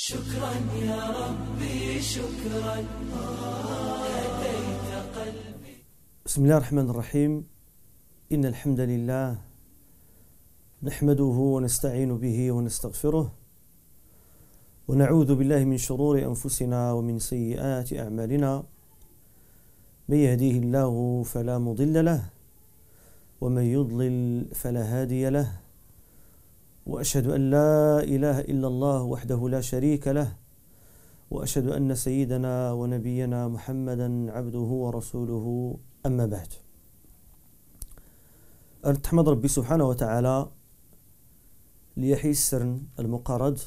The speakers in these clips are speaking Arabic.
شكرا يا ربي شكرا هديت قلبي بسم الله الرحمن الرحيم إن الحمد لله نحمده ونستعين به ونستغفره ونعوذ بالله من شرور أنفسنا ومن سيئات أعمالنا من يهديه الله فلا مضل له ومن يضلل فلا هادي له واشهد ان لا اله الا الله وحده لا شريك له واشهد ان سيدنا ونبينا محمدا عبده ورسوله اما بعد تحمد ربي سبحانه وتعالى ليحيي السرن المقارد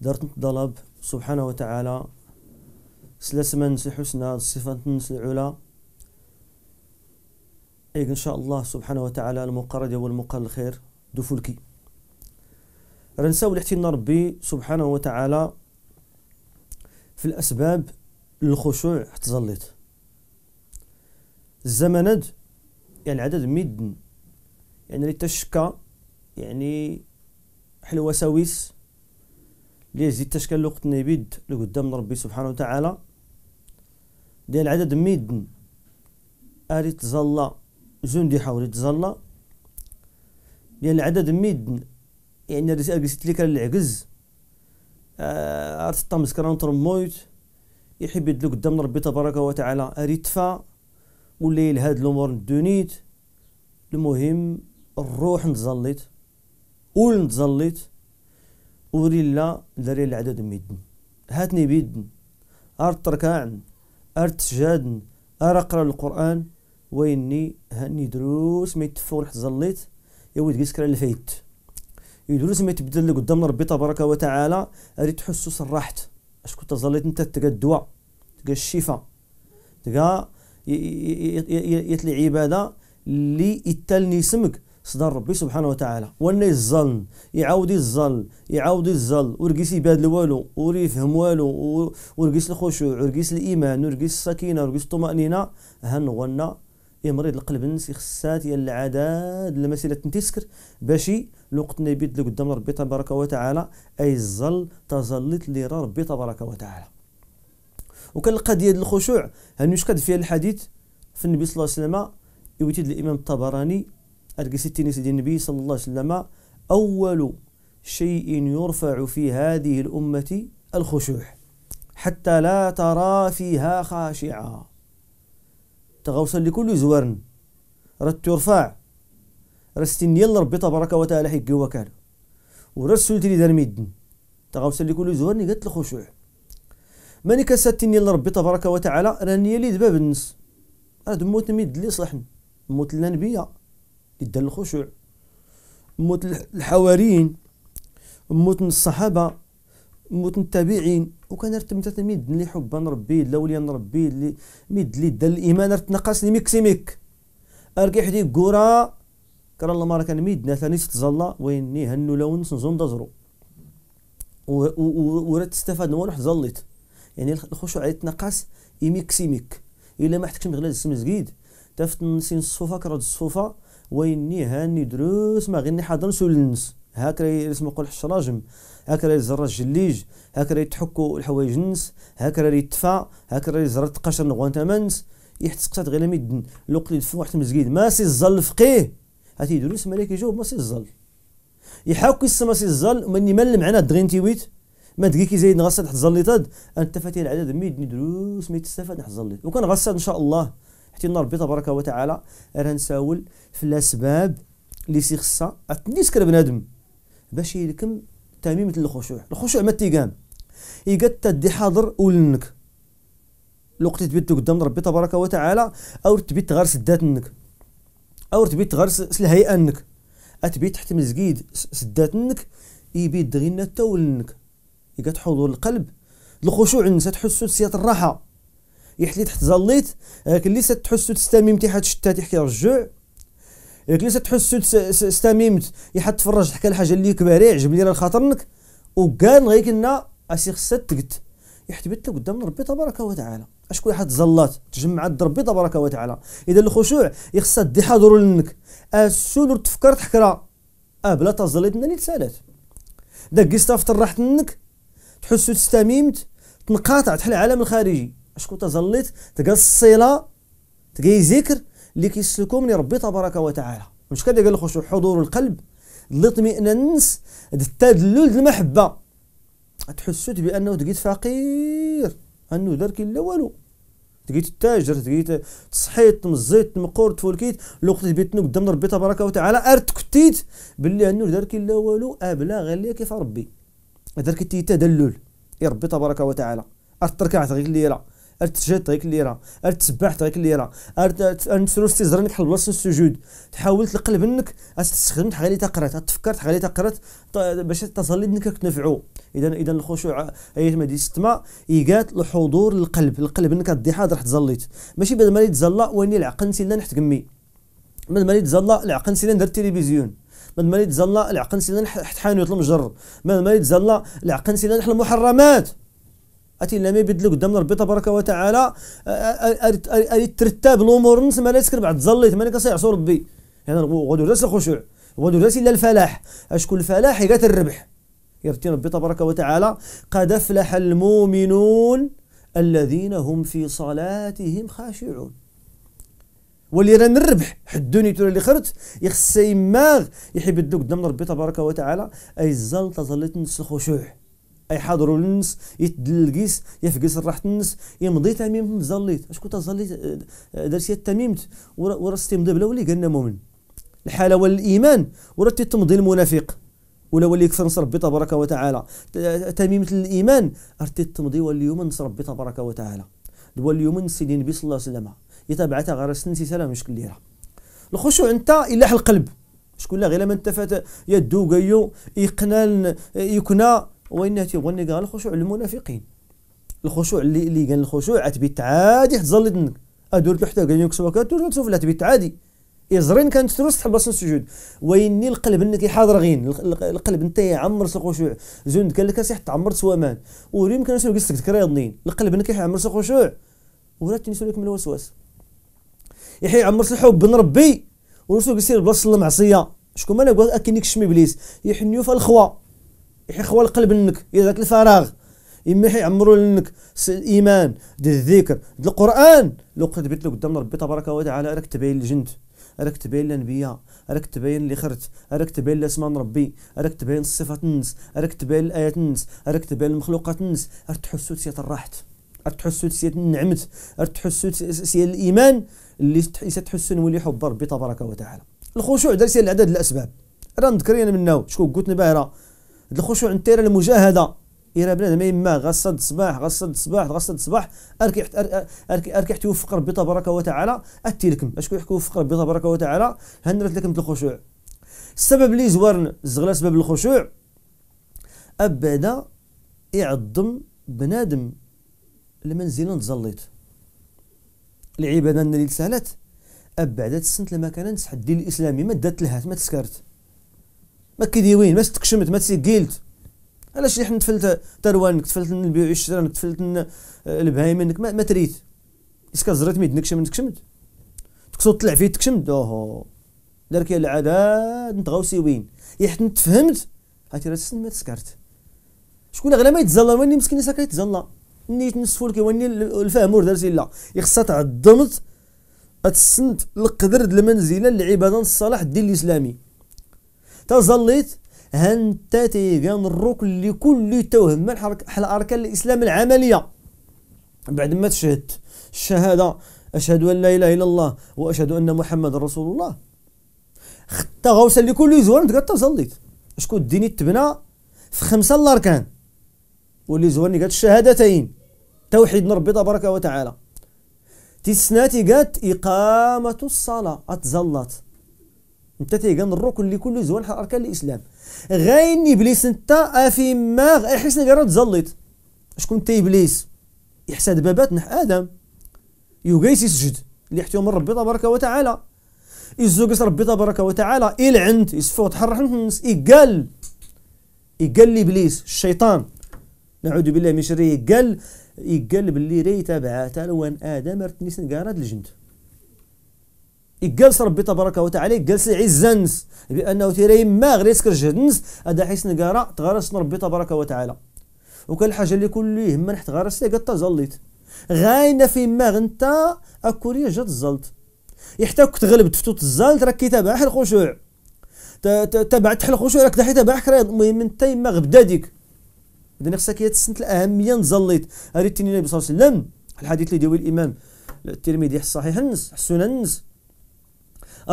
دارت نتطلب سبحانه وتعالى سلسمن سحسنا صفة سلعلا إيه إن شاء الله سبحانه وتعالى المقارد والمقال الخير دفلكي رنساو نساو ربي سبحانه وتعالى في الأسباب للخشوع حتى تزليط الزمند يعني العدد مدن يعني اللي تشكى يعني حلوة سويس اللي يزيد تشكى الوقت نبيد لقدام ربي سبحانه وتعالى ديال عدد ميدن اري زلا زندي حاول تزلا ديال عدد ميدن يعني قلت لك العكز آه، عرفت طمس كران ترمويت يحب يدلو قدام ربي تبارك وتعالى اريد تفا ولا يلهاد الامور ندونيت المهم الروح نتزليت قول نتزليت لا داري العدد ميدن هاتني بيدن ارت تركاعن ارت سجادن ار اقرا القران ويني هاني دروس ما يتفور حزليت يا ود كيسكر الفايت يدوز ما يتبدل لي قدام ربي تبارك وتعالى اريد تحسو صراحت اش كنت ظليت انت تلقى الدواء تلقى الشفاء تلقى يت العباده اللي يتلني سمك صدر ربي سبحانه وتعالى وانا الظن يعاود الظل يعاود الظل ورقيس يبادل والو وريفهم والو ورقيس الخشوع ورقيس الايمان ورقيس السكينه ورقيس الطمانينه هن يا يمرض القلب النسي خصات يا العداد المسيله تنتسكر باش لقت نبيت قدام ربي تبارك وتعالى اي الظل تظلت لي ربي تبارك وتعالى وكنلقى ديال الخشوع هل يشكد فيها الحديث في النبي صلى الله عليه وسلم يوتي الامام الطبراني ارجس ستين ديال النبي صلى الله عليه وسلم اول شيء يرفع في هذه الامه الخشوع حتى لا ترى فيها خاشعه تغوصا لكل زوار رد ترفع رستنيال ربي تبارك وتعالى حق وكاله ورسول تري دار ميدن تغاوسا اللي كل زوار قلت الخشوع ماني كساتني لربي تبارك وتعالى راني لي دباب النس هاد موت ميد لي صلحن موت الانبياء دار الخشوع موت الحواريين موت الصحابه موت التابعين وكان رتم ميد لي حبا نربي لا وليا نربي لي ميد لي دار الايمان رتنقص لي ميك اركي حدي كورا كرا الله مارا كان ميد ثاني ستزلا ويني هنو لون سنزون دزرو ورد تستفاد نوان واحد زليت يعني الخشوع يتنقص يميك سيميك الا ما حتكش مغلا السمزقيد تفت نسين الصفوفه كرا الصفوفه ويني هاني دروس ما غني حاضر هاك هاكرا يسمى قول هاك هاكرا يزر الجليج هاكرا تحكو الحوايج نس تفا يتفا هاكرا زر تقشر نغوان تمنس يحتسقسات غير ميدن لو قليل في واحد المسجد ماسي الزل فقيه هتيدو لسه مالك يجاوب ما الظل يحاول ما سي الزل من مال معنا دغين تيويت ما دقيك زايد نغسل تحت الظليطاد انت فاتي العدد ميد دروس ميد تستفاد تحت الظليط وكان غسل ان شاء الله حتى ربي تبارك وتعالى راه نساول في الاسباب اللي سيخصها تنيسك بنادم باش يلكم تميمة الخشوع الخشوع ما تيقام يقد تدي حاضر ولنك الوقت تبيت قدام ربي تبارك وتعالى او تبيت غير سداتنك او تبيت تغرس الهيئه انك اتبيت أه تحت مزقيد سدات نك يبيد دغينا التول انك يقات حضور القلب الخشوع نسى تحسو سيات الراحه يحلي تحت زليت اللي ستحسو تستميم تحت حد شتات يحكي رجوع اللي ستحسو تستميمت يحط تفرج تحكي الحاجه اللي كباري عجبني راه خاطرنك وكان غيك كنا اسي خصها تقت يحتبتها قدام ربي تبارك وتعالى اشكون واحد زلات تجمعات ربي تبارك وتعالى اذا الخشوع يخصها دي حاضر لنك السنور تفكر تحكرا اه بلا تزليت ناني تسالات داك قستا راحت منك تحسو تستميمت تنقاطع تحل العالم الخارجي اشكون تزليت تلقى الصله تلقى ذكر اللي كيسلكو من ربي تبارك وتعالى مش كذا قال الخشوع حضور القلب الاطمئنان النس التدلل المحبه تحسد بانه تقيت فقير انه دار كاين لا والو تقيت التاجر تقيت تصحيت مزيت مقور تفولكيت بيت نو قدام ربي تبارك وتعالى ارتكتيت باللي انه دار كاين لا والو ابلا غير كيف ربي دار كتي تدلل ربي تبارك وتعالى ارتركعت غير الليله اللي راه الليره تسبحت اللي الليره ارتسلو استزرنك حل بلاصه السجود تحاول تقلب انك حاجه اللي تقرات حاجه اللي تقرات باش تصلي انك تنفعو اذا اذا الخشوع ايات ما دي ستما ايقات الحضور للقلب القلب انك تضي حاضر تزليت ماشي بدل ما يتزلى واني العقل نسينا نحت قمي بدل ما يتزلى العقل نسينا ندير التلفزيون بدل ما يتزلى العقل نسينا نحت حانوت المجر بدل ما يتزلى العقل نسينا نحل المحرمات اتي لما يبدلو قدام ربي تبارك وتعالى اريد ترتاب الامور نس ما لا يسكر بعد تزليت ما كيعصو ربي يعني غدو داس الخشوع غدو داس الا الفلاح اشكون الفلاح يقات الربح يرتين ربي تبارك وتعالى قد افلح المؤمنون الذين هم في صلاتهم خاشعون واللي راه الربح حدوني تولى اللي خرت يخص يماغ يحب يبدلو قدام ربي تبارك وتعالى اي زلطه زلت نس الخشوع اي يحضروا للنس يتدلقيس يفقس راحة النس يمضي تميم زليت شكون تزليت درت تميمت ورا استمضي بلا ولي قالنا مؤمن الحالة والايمان ورا تمضي المنافق ولا ولي يكثر نصر ربي تبارك وتعالى تميمة الايمان رتي تمضي واليوم نصر ربي تبارك وتعالى اليوم سيدي النبي صلى الله عليه وسلم يتبعتها غير سنتي سلام شكون اللي راه الخشوع انت الا القلب شكون لا غير ما انت فات يدو قيو يقنال يكنا ويناتي بغني قال الخشوع للمنافقين الخشوع اللي اللي قال الخشوع عتبي تعادي تزلط دنك ادور تحت قال لك سواك تشوف لا تبي تعادي يزرين كانت تروس تحب اصلا السجود ويني القلب انك حاضر غين القلب انت يعمر خشوع زون قال لك اسيح تعمر سوامان وريم كان يسوي قصتك يضنين القلب انك يعمر خشوع ولا تنسوا لك من الوسواس يحيى عمر الحب بن ربي ورسول يصير بلاصه المعصيه شكون مالك اكنك شمي ابليس يحنيو في الخوا خوى القلب منك يا ذاك الفراغ اما يعمروا لك الايمان ديال الذكر ديال القران لو قد بيت قدام ربي تبارك وتعالى راك تبين الجنت راك تبين الانبياء راك تبين اللي خرت راك تبين الاسماء ربي راك تبين الصفات النس راك تبين الايات النس راك تبين المخلوقات النس راك تحسوا تسيت الراحت راك تحسوا تسيت النعمت راك تحسوا تسيت الايمان اللي تحس نولي حب ربي تبارك وتعالى الخشوع دار سيال العدد الاسباب راه نذكرين منه شكون قلت باهره الخشوع نتاعنا المجاهده يرى بنادم يما غصد الصباح غصد الصباح غصد الصباح اركح اركح توفق ربي تبارك وتعالى اتي لكم اشكون يحكوا وفق ربي تبارك وتعالى هنرت لكم الخشوع السبب اللي زورن الزغله سبب الخشوع ابدا يعظم بنادم المنزل تزليت العباده اللي سهلت ابدا تسنت لما كان الدين الاسلامي ما دات لها ما تسكرت ما كيديوين ما استكشمت ما تسجلت علاش حنا تفلت تروانك تفلت البيع والشراء تفلت البهايم ما, ما تريت اسكا زريت ميد نكشم نكشمت تكسو طلع فيه تكشمت اوهو دارك يا العداد نتغاو سيوين حتى تفهمت هاتي راه ما تسكرت شكون غير ما يتزلى واني مسكين ساكا يتزلى نيت نسفول كي واني الفهم ور دارتي لا يخصها تعظمت تسند القدر د المنزله للعباده الصالح الدين الاسلامي تظليت هنت تيغان الركن اللي كل توهم من أركان الإسلام العملية بعد ما تشهد الشهادة أشهد أن لا إله إلا الله وأشهد أن محمد رسول الله خطا غوصل لكل زوار تقعد تظليت شكون الديني تبنى في خمسة الأركان واللي زورني قالت الشهادتين توحيد ربي تبارك وتعالى تسناتي قالت إقامة الصلاة أتزلت انت تيقان الركن اللي كله زوان حق اركان الاسلام غاين ابليس انت افي ما احسن غير تزلط شكون انت ابليس يحسد بابات نح ادم يوغيس يسجد اللي يحتوي من ربي تبارك وتعالى يزوقس ربي تبارك وتعالى يلعنت يسفوت تحرح الناس يقال يقال لابليس الشيطان نعوذ بالله من شره يقال يقال باللي ريت بعث الوان ادم رتني سنقارد الجند يجلس ربي تبارك وتعالى يجلس عزنس بانه تيري ما غير يسكر جهدنس هذا حيث نقرا تغرس ربي تبارك وتعالى وكان الحاجه اللي كل يهم نحت غرس قطه زليت غاينا ما غنتا اكوريا جات الزلط يحتاج تغلب غلبت فتوت الزلط راك حل الخشوع تبعت حل الخشوع راك دحيت تبع حكرا المهم انت ما غبدا ديك اذا خصك تسنت الاهميه نزليت ريت النبي صلى الله عليه وسلم الحديث اللي داوي الامام الترمذي الصحيح النس حسن النس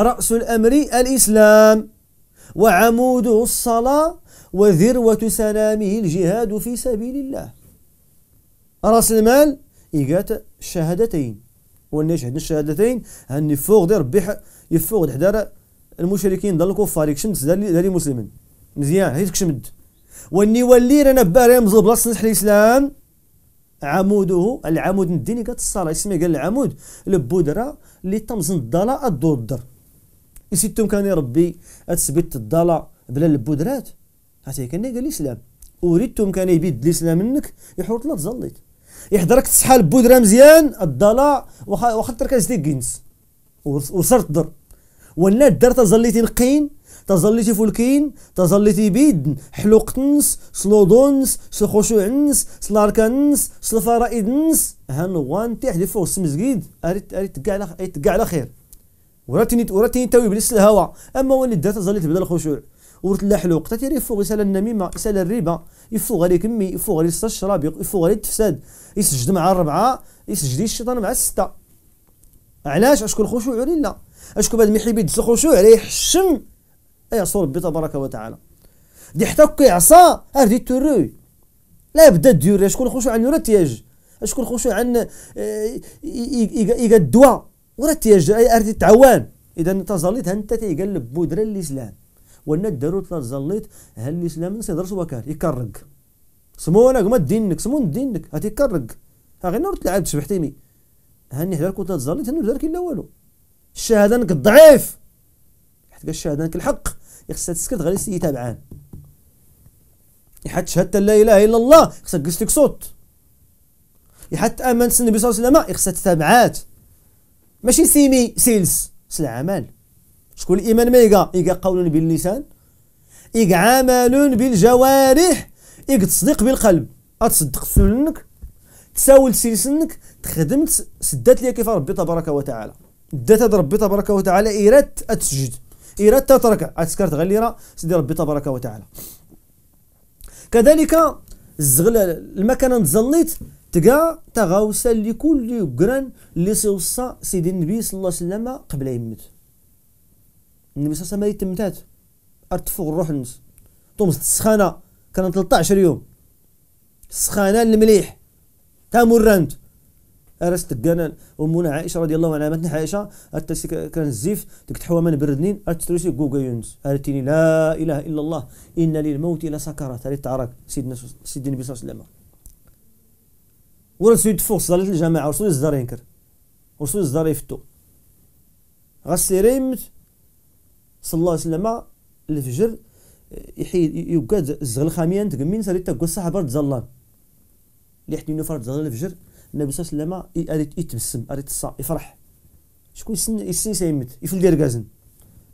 رأس الأمر الإسلام وعموده الصلاة وذروة سلامه الجهاد في سبيل الله رأس المال إيقات الشهادتين والناس عندنا الشهادتين هني يفوق دير ربي يفوق حدا المشركين ضل الكفار يكشمت داري مسلم مزيان هي تكشمد واني ولي رانا باري مزوب بلاصه نصح الاسلام عموده العمود الديني قالت الصلاه اسمها قال العمود البودره اللي تمزن الضلاء الدور يسيتم كان ربي أتثبت الضلع بلا البودرات عرفتي كان قال الإسلام وريتهم كان يبيد الإسلام منك يحوط لا تزليت يحضرك تسحال بودرة مزيان الضلع واخا ترك كينس وصرت در ولا الدار تظليتي نقين تظليتي فلكين تظليتي بيد حلوق نس سلودونس سلخشوع نس سلاركانس سلفرائد نس هانوان تيح دي فوق السمزكيد اريت اريت كاع على خير وراتني وراتني توي بلس الهواء اما الدات تظل تبدا الخشوع ورتلا حلوق تاتيري فوق يسال النميمه يسال الربا يفوق غالي كمي يفوق غالي يسال الشراب يفوق غالي التفساد يسجد مع الربعه يسجد الشيطان مع السته علاش اشكو الخشوع ولا لا اشكو بعد ما يحب يدس الخشوع عليه يحشم يعصو ربي تبارك وتعالى دي حتى كيعصى اردي توري لا بدا ديور شكون الخشوع عن نورا تياج شكون الخشوع عن الدواء آه، ورا تيجا اي ارتي تعوان اذا تظليت انت تيقلب بودرا الاسلام وانا دارو تظليت هل الاسلام نسي درس وكار يكرق سمونا ما دينك سمون دينك هاتي يكرق ها غير نور تلعب تسبح هاني حدا كنت تظليت انه دارك الا والو الشهاده انك ضعيف حيت الشهاده انك الحق يخصها تسكت غير سي تابعان يحط شهادة لا إله إلا الله خصك تقص صوت يحط آمنت النبي صلى الله عليه وسلم يخصها تتابعات ماشي سيمي سلع عمل شكون الايمان ما يقى يقى قول باللسان يقى عمل بالجوارح يقى تصديق بالقلب اتصدق سنك تساول سيسنك تخدمت سدات ليا كيف ربي تبارك وتعالى دات ربي تبارك وتعالى إيرات أتسجد إيرات تتركع أتسكر تغليرا سيدي ربي تبارك وتعالى كذلك الزغل المكان تزنيت تقا تغاوسا لكل قران اللي سيوصى سيدي النبي صلى الله عليه وسلم قبل يموت النبي صلى الله عليه وسلم يتمتات ارتفق الروح النس طمس السخانه كان 13 يوم السخانه المليح تامرنت ارست كان امنا عائشه رضي الله عنها ماتنا عائشه كان الزيف ديك تحوى من بردنين ارتسرسي جوجا يونس ارتيني لا اله الا الله ان للموت لسكرات ارتعرك سيدنا سيدنا النبي صلى الله عليه وسلم ورسيت صلاه الجماعه ورسول الزهر ينكر ورسول الزهر يفتو غسير يمت صلى الله عليه وسلم الفجر يحيد يبقى الزغل خاميان تقمين سالي تقول الصحابه تزلان اللي حتى ينفر تزلان الفجر النبي صلى الله عليه وسلم يتبسم اريد الصا يفرح شكون يسن يسن سيمت يفل دير كازن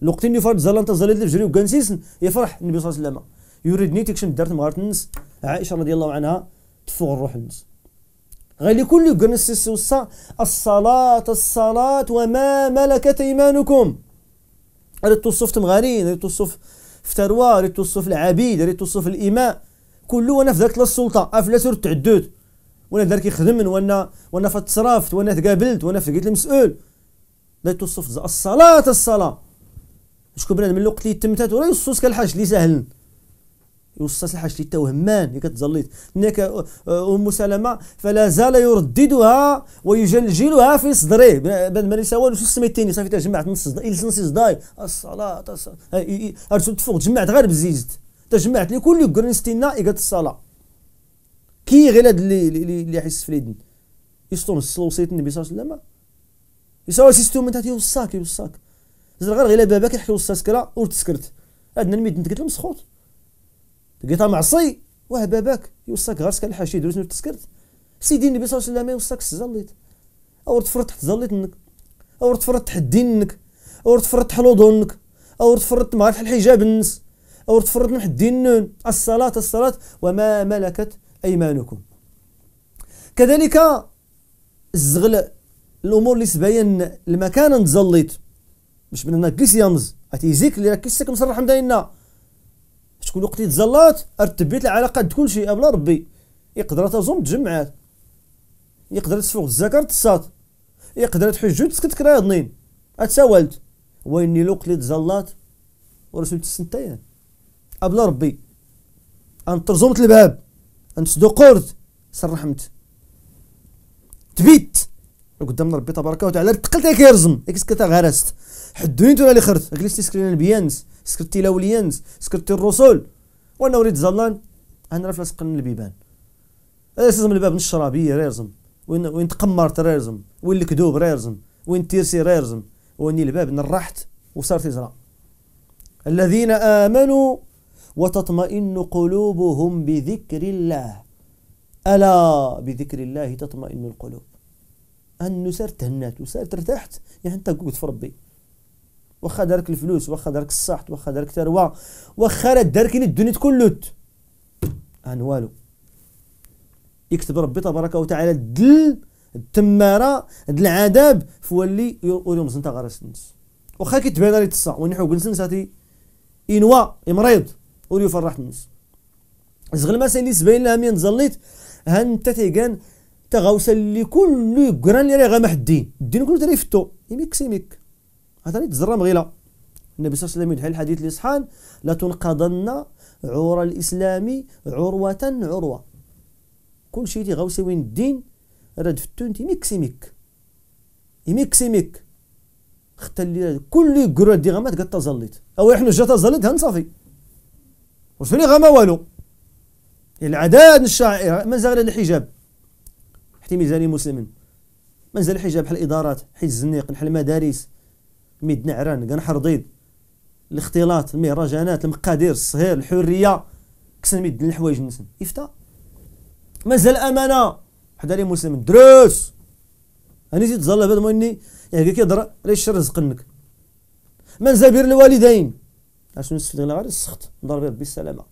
الوقت اللي فرد تزلان تزلان الفجر يبقى نسيسن يفرح النبي صلى الله عليه وسلم يريدني تكشم دارت مغارة النس عائشه رضي الله عنها تفوق الروح النس غالي كل قنص وصا الصلاة الصلاة وما ملكت أيمانكم ريت توصف تمغارين ريت توصف فتروا ريت توصف العبيد ريت توصف الإماء كله وانا في ذاك السلطة أفلا سور التعدد وانا دار كيخدم وانا وانا فتصرفت وانا تقابلت وانا فلقيت المسؤول ريت توصف الصلاة الصلاة شكون بنادم من الوقت اللي تمتات ولا يصوص كالحاج اللي ساهل يوصل الحاج حتى وهمان اللي كتزليت هناك ام سلمه فلا زال يرددها ويجلجلها في صدره بعد ما نسوا شو سميتيني صافي تجمعت نص نص صداي الصلاه ارسل تفوق تجمعت غير بزيزت تجمعت لي كل كرنستينا ستينا الصلاه كي غير هذا اللي اللي يحس في اليدن يسطون الصلوصيت النبي صلى الله عليه وسلم يسوى سيستوم انت يوصاك يوصاك زرغر غير باباك يحكي وصاك سكرا ور عندنا الميدن قلت لهم لقيتها معصي واه باباك يوصاك غير سكن دروس دروز تسكرت سيدي النبي صلى الله عليه وسلم يوصاك الزليط او تفرط تحت زليطنك او تفرط تحت دينك او تفرط حلوضونك او تفرط مع الحجاب النس او تفرط من الدين الصلاه الصلاه وما ملكت ايمانكم كذلك الزغل الامور اللي تبين المكان نتزليط باش بنادم كيس يمز اتيزيك اللي راك كيسك مصرح مداينا شكون وقت تزلات رتبيت العلاقات بكل شيء بلا ربي يقدر تزوم تجمعات يقدر تسفوق الزكر تصات يقدر تحجو تسكت كرا ضنين اتساولت ويني لوقت لي تزلات ورسول تسنتين قبل ربي انت ترزمت الباب انت تصدقرت سرحمت تبيت قدام ربي تبارك وتعالى تقلت كيرزم اكس كتا غرست حدوني تولا اللي خرت اجلس تسكرين بيانس سكرتي الاوليانز سكرتي الرسل وانا وليد زلان انا راه فلاس قن البيبان ريرزم الباب من الشرابيه ريرزم وين وين تقمرت ريرزم وين الكذوب ريرزم وين تيرسي ريرزم وين الباب نرحت وصارت يزرع الذين امنوا وتطمئن قلوبهم بذكر الله الا بذكر الله تطمئن القلوب ان سار تهنات وسرت ارتحت يعني انت قلت في ربي واخا دارك الفلوس واخا دارك الصحت واخا دارك الثروه واخا راه داركين الدنيا تكلت ان والو يكتب ربي تبارك وتعالى الدل التماره دل العذاب فولي يوريهم زنت غرس النس واخا كيتبان لي تصا ونحو جنس هاتي انوا يمريض ولي فرح الناس زغل ما اللي سباين لها مين زليت هانتا تيكان تغاوسا اللي كل يقران اللي راه غا محدين الدين كله تريفتو يميك سيميك هذا عطاني تزرى مغيله النبي صلى الله عليه وسلم يدحي الحديث لصحان لتنقضن عور الاسلام عروه عروه كل شيء تيغوصي وين الدين راه دفتون تيميكسيميك يميكسيميك ختا اللي كل كرات دي غامات قال تزليت او احنا جا تزليت صافي واش فيني غاما والو العداد الشعائر مازال الحجاب حتى ميزاني مسلم مازال الحجاب بحال الادارات حي الزنيق بحال المدارس ميد نعران حرضيد الاختلاط المهرجانات المقادير الصهير الحريه كسن ميد الحوايج نسن يفتا مازال امانه حدا لي مسلم دروس اني زيد زال بهذا ما اني يعني كيهضر راه الشر رزقنك من زبير الوالدين اشنو نستفيد غير السخط ضرب ربي السلامه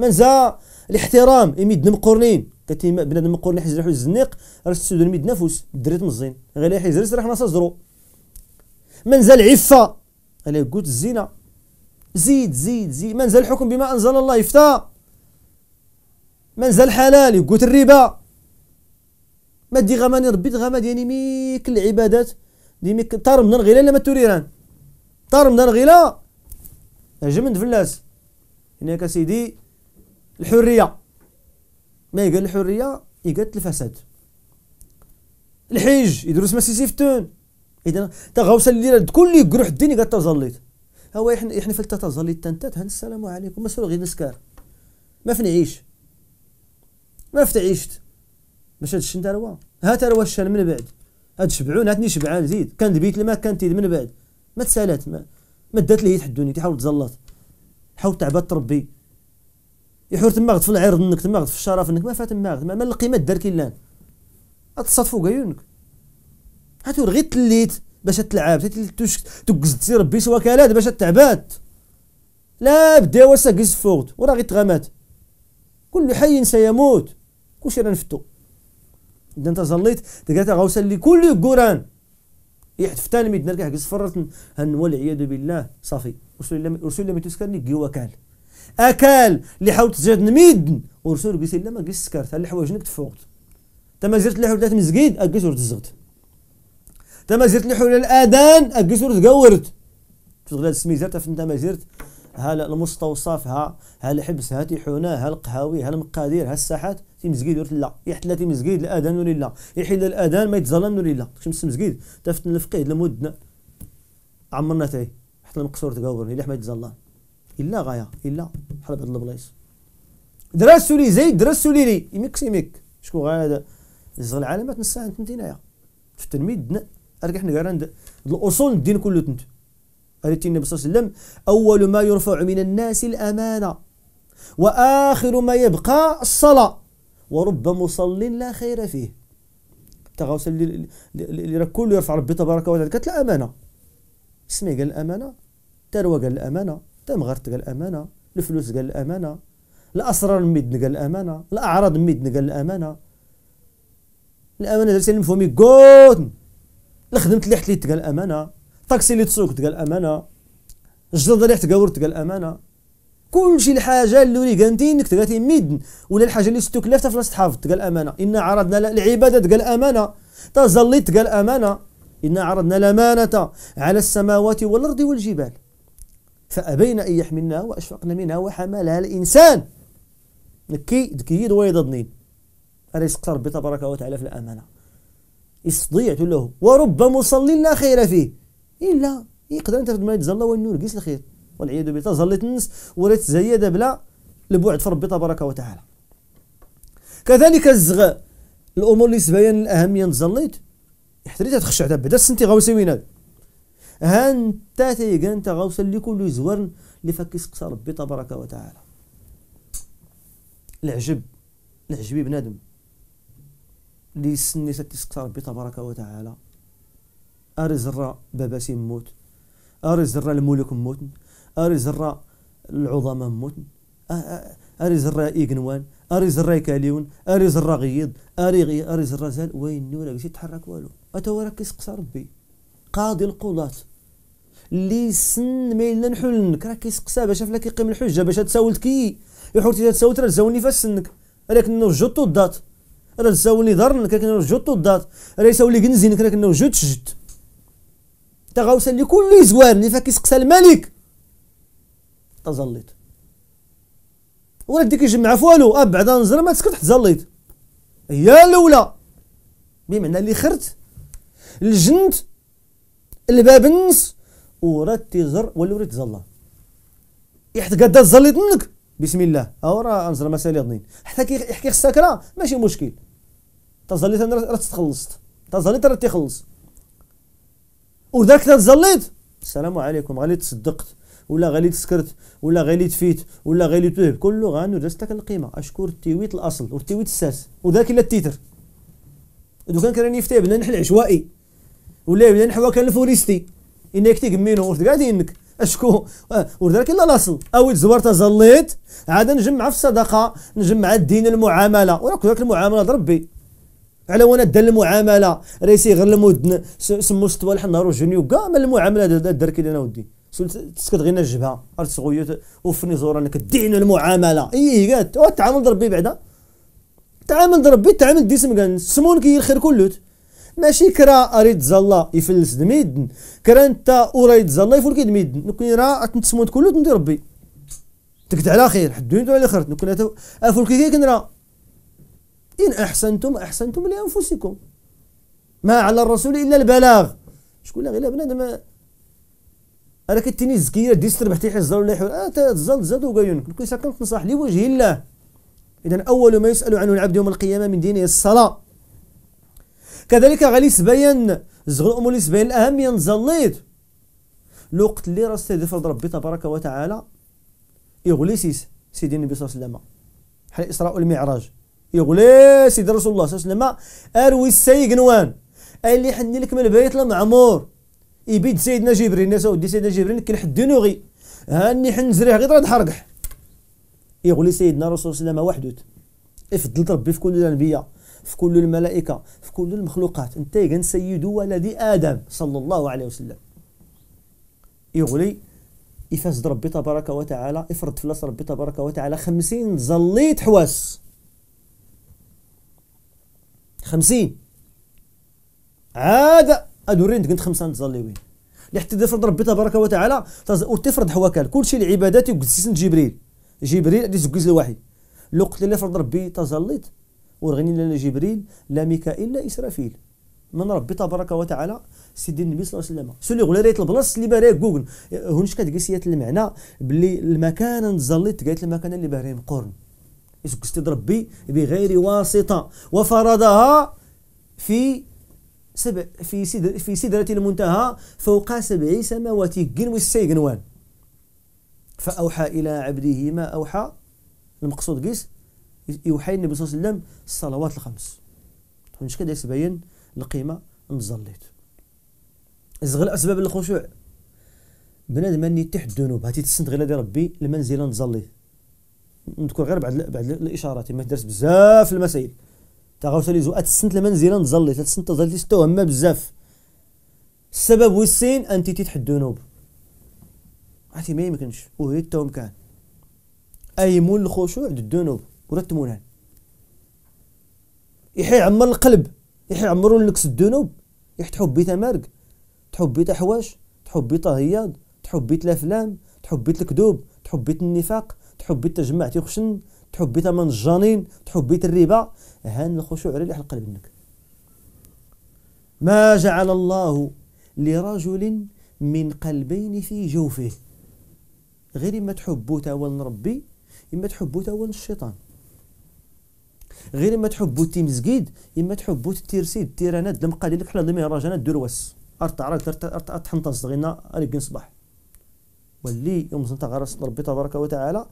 زا الاحترام يمد مقرنين كتيما بنادم مقرن حوز الزنيق راه السودان ميد نفوس دريت مزين غير حجر راه حنا صزرو منزل عفة أنا قلت الزنا زيد زيد زيد منزل حكم بما أنزل الله يفتى منزل حلال قلت الربا ما دي غماني ربي غما ديالي يعني ميك العبادات دي ميك من غيلا لما توريران طار من غيلا جمد فلاس هناك سيدي الحرية ما يقال الحرية يقال الفساد الحج يدرس ما سيسيفتون اذا تا تغوصل الليله كل جروح الدنيا قد تظليت هو احنا احنا فلت تظليت تنتات السلام عليكم مسؤول غير نسكار ما فنعيش ما فتعيشت مش هاد الشن تروا ها تروا الشن من بعد هاد شبعون هاتني شبعان زيد كان دبيت لما كان تيد من بعد ما تسالات ما ما دات ليه تحدوني تحاول تزلط حاول تعبد تربي يحور تما غد في العرض انك تما غد في الشرف انك ما فات ما غد ما القيمه دار كي لان اتصاد فوق عيونك هاتو غير تليت باش تلعب تلتوش تقزتي ربي سوا كالات باش تعبات لا بدا واسا قز فوت وراه غير تغامات كل حي سيموت كلشي راه نفتو اذا انت ظليت تلقى غوصل لي كل قران يحتفتان ميدنا كاع قز فرت والعياذ بالله صافي رسول رسول ما تسكرني كي وكال اكال اللي حاول تزيد نميدن ورسول قيس لا ما قيس سكرت الحوايج نكت تفوقت تما زرت لحوت ثلاث مسجد ورد الزغت تما زرت الى الاذان اكسر تقورت شغل السميزات فنتا ما زرت هل المستوصف ها ها الحبس ها تيحونا ها القهاوي ها المقادير ها الساحات مسجد قلت لا يحتلا مسجد الاذان ولا لا يحل الاذان ما يتظلم ولا لا شمس مزقيد تفت الفقيه لمدنا عمرنا تاي حتى المقصور تقور الا ما الله الا غايه الا حرب هاد البلايص درسوا لي زيد درسوا لي لي يمك سيميك شكون غايه هذا الزغل العالمات نساهمت انت هنايا في التلميذ أرجع إحنا عند الأصول الدين كله تنت قالت النبي صلى الله عليه وسلم أول ما يرفع من الناس الأمانة وآخر ما يبقى الصلاة ورب مصل لا خير فيه تغوص اللي اللي كله يرفع ربي تبارك وتعالى قالت الأمانة سمي قال الأمانة تروى قال الأمانة تمغرت قال الأمانة الفلوس قال الأمانة الأسرار ميدن قال الأمانة الأعراض ميدن قال الأمانة الأمانة درت المفهومي فهمي قوتن الخدمه اللي حتليت قال امانه الطاكسي اللي تسوقت قال امانه الجلده اللي حتقاورت قال امانه كلشي الحاجه اللي انك تقاتي ميدن ولا الحاجه اللي استكلفتها في راس تحافظ قال امانه ان عرضنا العباده قال امانه تزليت قال امانه ان عرضنا الامانه على السماوات والارض والجبال فابين ان يحملنا واشفقنا منها وحملها الانسان نكي دكي دويض ضنين قصر ربي تبارك وتعالى في الأمانة استطيعت له ورب مصل لا خير فيه الا إيه يقدر انت ما يتزلى والنور كيس الخير والعياذ بالله ظلت الناس ولات زياده بلا البعد في ربي تبارك وتعالى كذلك الزغ الامور اللي سبيان الاهميه نزليت حتى تخشع دابا بدا سنتي غاوسي وين ها انت تيقان انت غاوسا اللي كل زوار اللي فاك يسقسى ربي تبارك وتعالى العجب العجبي بنادم اللي يسني تتسقط ربي تبارك وتعالى اري زرا باباسي موت اري زرا الملوك موت اري زرا العظماء موت اري زرا ايغنوان اري زرا كاليون اري زرا غيض اري غي اري زرا زال وين ولا كيش يتحرك والو هو راه كيسقص ربي قاضي القضاة اللي يسن ما الا نحلنك راه كيسقسى باش فلا كيقيم الحجه باش تساولت كي يا تساولت راه زاوني فاس سنك لكن نوجدتو دات راه تساولي ظهر راك كنوجد الضاد راه يساولي كنزي راك كنوجد تشجد تا غوصل لي كل زوار اللي فكيسقسى الملك تزليت ولا ديك يجمع فوالو اه بعدا نزر ما تسكت تزليت هي الاولى بمعنى اللي خرت الجنت الباب النس ورات تيزر ولا وريت تزلى يحت قد تزليت منك بسم الله او راه انزر ما سالي حتى كي يحكي خصك راه ماشي مشكل تظليت انا تخلصت تظليت راه تيخلص وذاك تظليت السلام عليكم غالي تصدقت ولا غالي تسكرت ولا غالي تفيت ولا غالي توهب كله غنرجع حتى القيمه اشكر التيويت الاصل والتيويت الساس وذاك الا التيتر دوكا كراني فتي بلا نحل عشوائي ولا بلا نحوا كان الفوريستي انك تيكمينو واش قاعدينك انك اشكو آه، وذاك الا الاصل او زورت زليت عاد نجمع في الصدقه نجمع الدين المعامله وراك ذاك المعامله ضربي على وانا دار المعامله ريسي غير المدن سمو سطوالح نهار وجونيو كاع من المعامله دار كي انا ودي تسكت غير الجبهه ارتسغويو وفني زور انا دين المعامله اي كاع تعامل ضربي بعدا تعامل ضربي تعامل ديسم كان سمون كي الخير كلوت ماشي كرا اريد زلا يفلس دميدن كرا انت اريد زلا يفلك دميدن نكون راه تنتسمون كلوت ندير ربي تقد على خير حدو على خير نكون افلك كي كنرا إن أحسنتم أحسنتم لأنفسكم ما على الرسول إلا البلاغ شكون غير بنادم راك الزكيه زكية ديستر بحتي حزر ولا حول آه تزل زاد وقايون كل كيسا كنت نصح لوجه الله إذا أول ما يسأل عنه العبد يوم القيامة من دينه الصلاة كذلك غالي سبين زغل أمور سبين الأهمية نزليت الوقت اللي راه استهدف ربي تبارك وتعالى إغليسيس سيدي النبي صلى الله عليه وسلم بحال إسراء المعراج يقول إيه سيد رسول الله صلى الله عليه وسلم اروي السي قنوان اي اللي حني لك من البيت المعمور يبيد سيدنا جبريل الناس ودي سيدنا جبريل حد نوغي هاني حنزريح غير راه حرقح يقول سيدنا رسول الله صلى الله عليه وسلم وحدوت افضل ربي في كل الانبياء في كل الملائكه في كل المخلوقات انت كان سيد ولد ادم صلى الله عليه وسلم يغلي يفاز ربي تبارك وتعالى يفرض فلاس ربي تبارك وتعالى خمسين زليت حواس 50 عاد ادوري كنت خمسه نتزليوين اللي حتى تفرض ربي تبارك وتعالى وتفرض حواكال كلشي العبادات وقسيسن جبريل جبريل اللي زكز الواحد لو قلت لي فرض ربي تزليت ورغني لنا جبريل لا ميكائيل لا اسرافيل من ربي تبارك وتعالى سيدي النبي صلى الله عليه وسلم سولي غولي ريت البلاص اللي باريه جوجل هونش كتقيس المعنى باللي المكان نزليت قالت المكان اللي باريه قرن يسكستيد ربي بغير واسطه وفرضها في سبع في سدر في سدرة المنتهى فوق سبع سماوات كن والسي فأوحى إلى عبده ما أوحى المقصود قيس يوحي النبي صلى الله عليه وسلم الصلوات الخمس ونش طيب، كده يسبين القيمة مزليت زغل أسباب الخشوع بنادم أني تحت الذنوب هاتي تسند غير ربي المنزله نزليه نذكر غير بعد بعد الاشارات ما درت بزاف المسائل تا غوصل زو اتسنت المنزله نتزلي تتسنت ظلتي هما بزاف السبب والسين انت تتحد ذنوب عرفتي ما يمكنش وهي التوم كان مول الخشوع ضد الذنوب ولا التمونان يحي يعمر القلب يحي يعمرو لكس الذنوب يحي تحبي حواش تحبي بيتا تحبي تحب تحبي الافلام تحبي الكذوب تحبي النفاق تحبي التجمع تيخشن تحبي ثمن الجنين تحبي الربا هان الخشوع على اللي حلق منك ما جعل الله لرجل من قلبين في جوفه غير اما تحبوا تاوان ربي اما تحبوا تاوان الشيطان غير اما تحبو تي اما تحبو التيرسيد تيرانات المقادير لك حنا المهرجانات ارتع ارتعرك ارتع صغينا اريكين صباح واللي يوم سنت غرس ربي تبارك وتعالى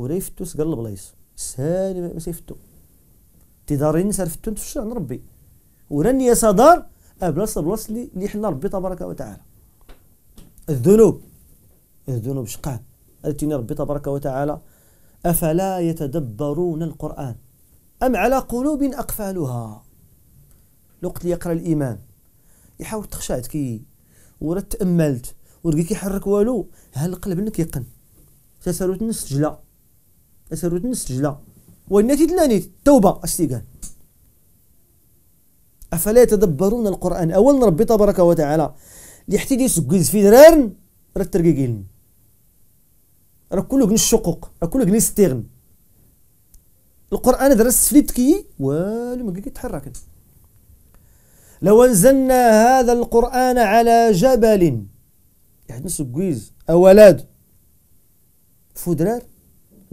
وريفتو سكال البلايص سالي ما سيفتو تدارين سرفتو انت في الشرع نربي وراني يا صدار بلاصه بلاصه اللي اللي حنا ربي تبارك وتعالى الذنوب الذنوب شقاع التي ربي تبارك وتعالى افلا يتدبرون القران ام على قلوب اقفالها الوقت اللي يقرا الايمان يحاول تخشع كي ورا تاملت ولقيت كيحرك والو هل القلب انك يقن تسالوت الناس أسروت نسجلا والنتي تلاني التوبة أستيقان أفلا يتدبرون القرآن أولا ربي تبارك وتعالى ليحتي دي سكيز في درارن راه الترقيقين راه كله كني الشقوق راه كله كني ستيغن القرآن درس فليت كي والو ما كيتحرك لو أنزلنا هذا القرآن على جبل يحد نسكيز أولاد فودرار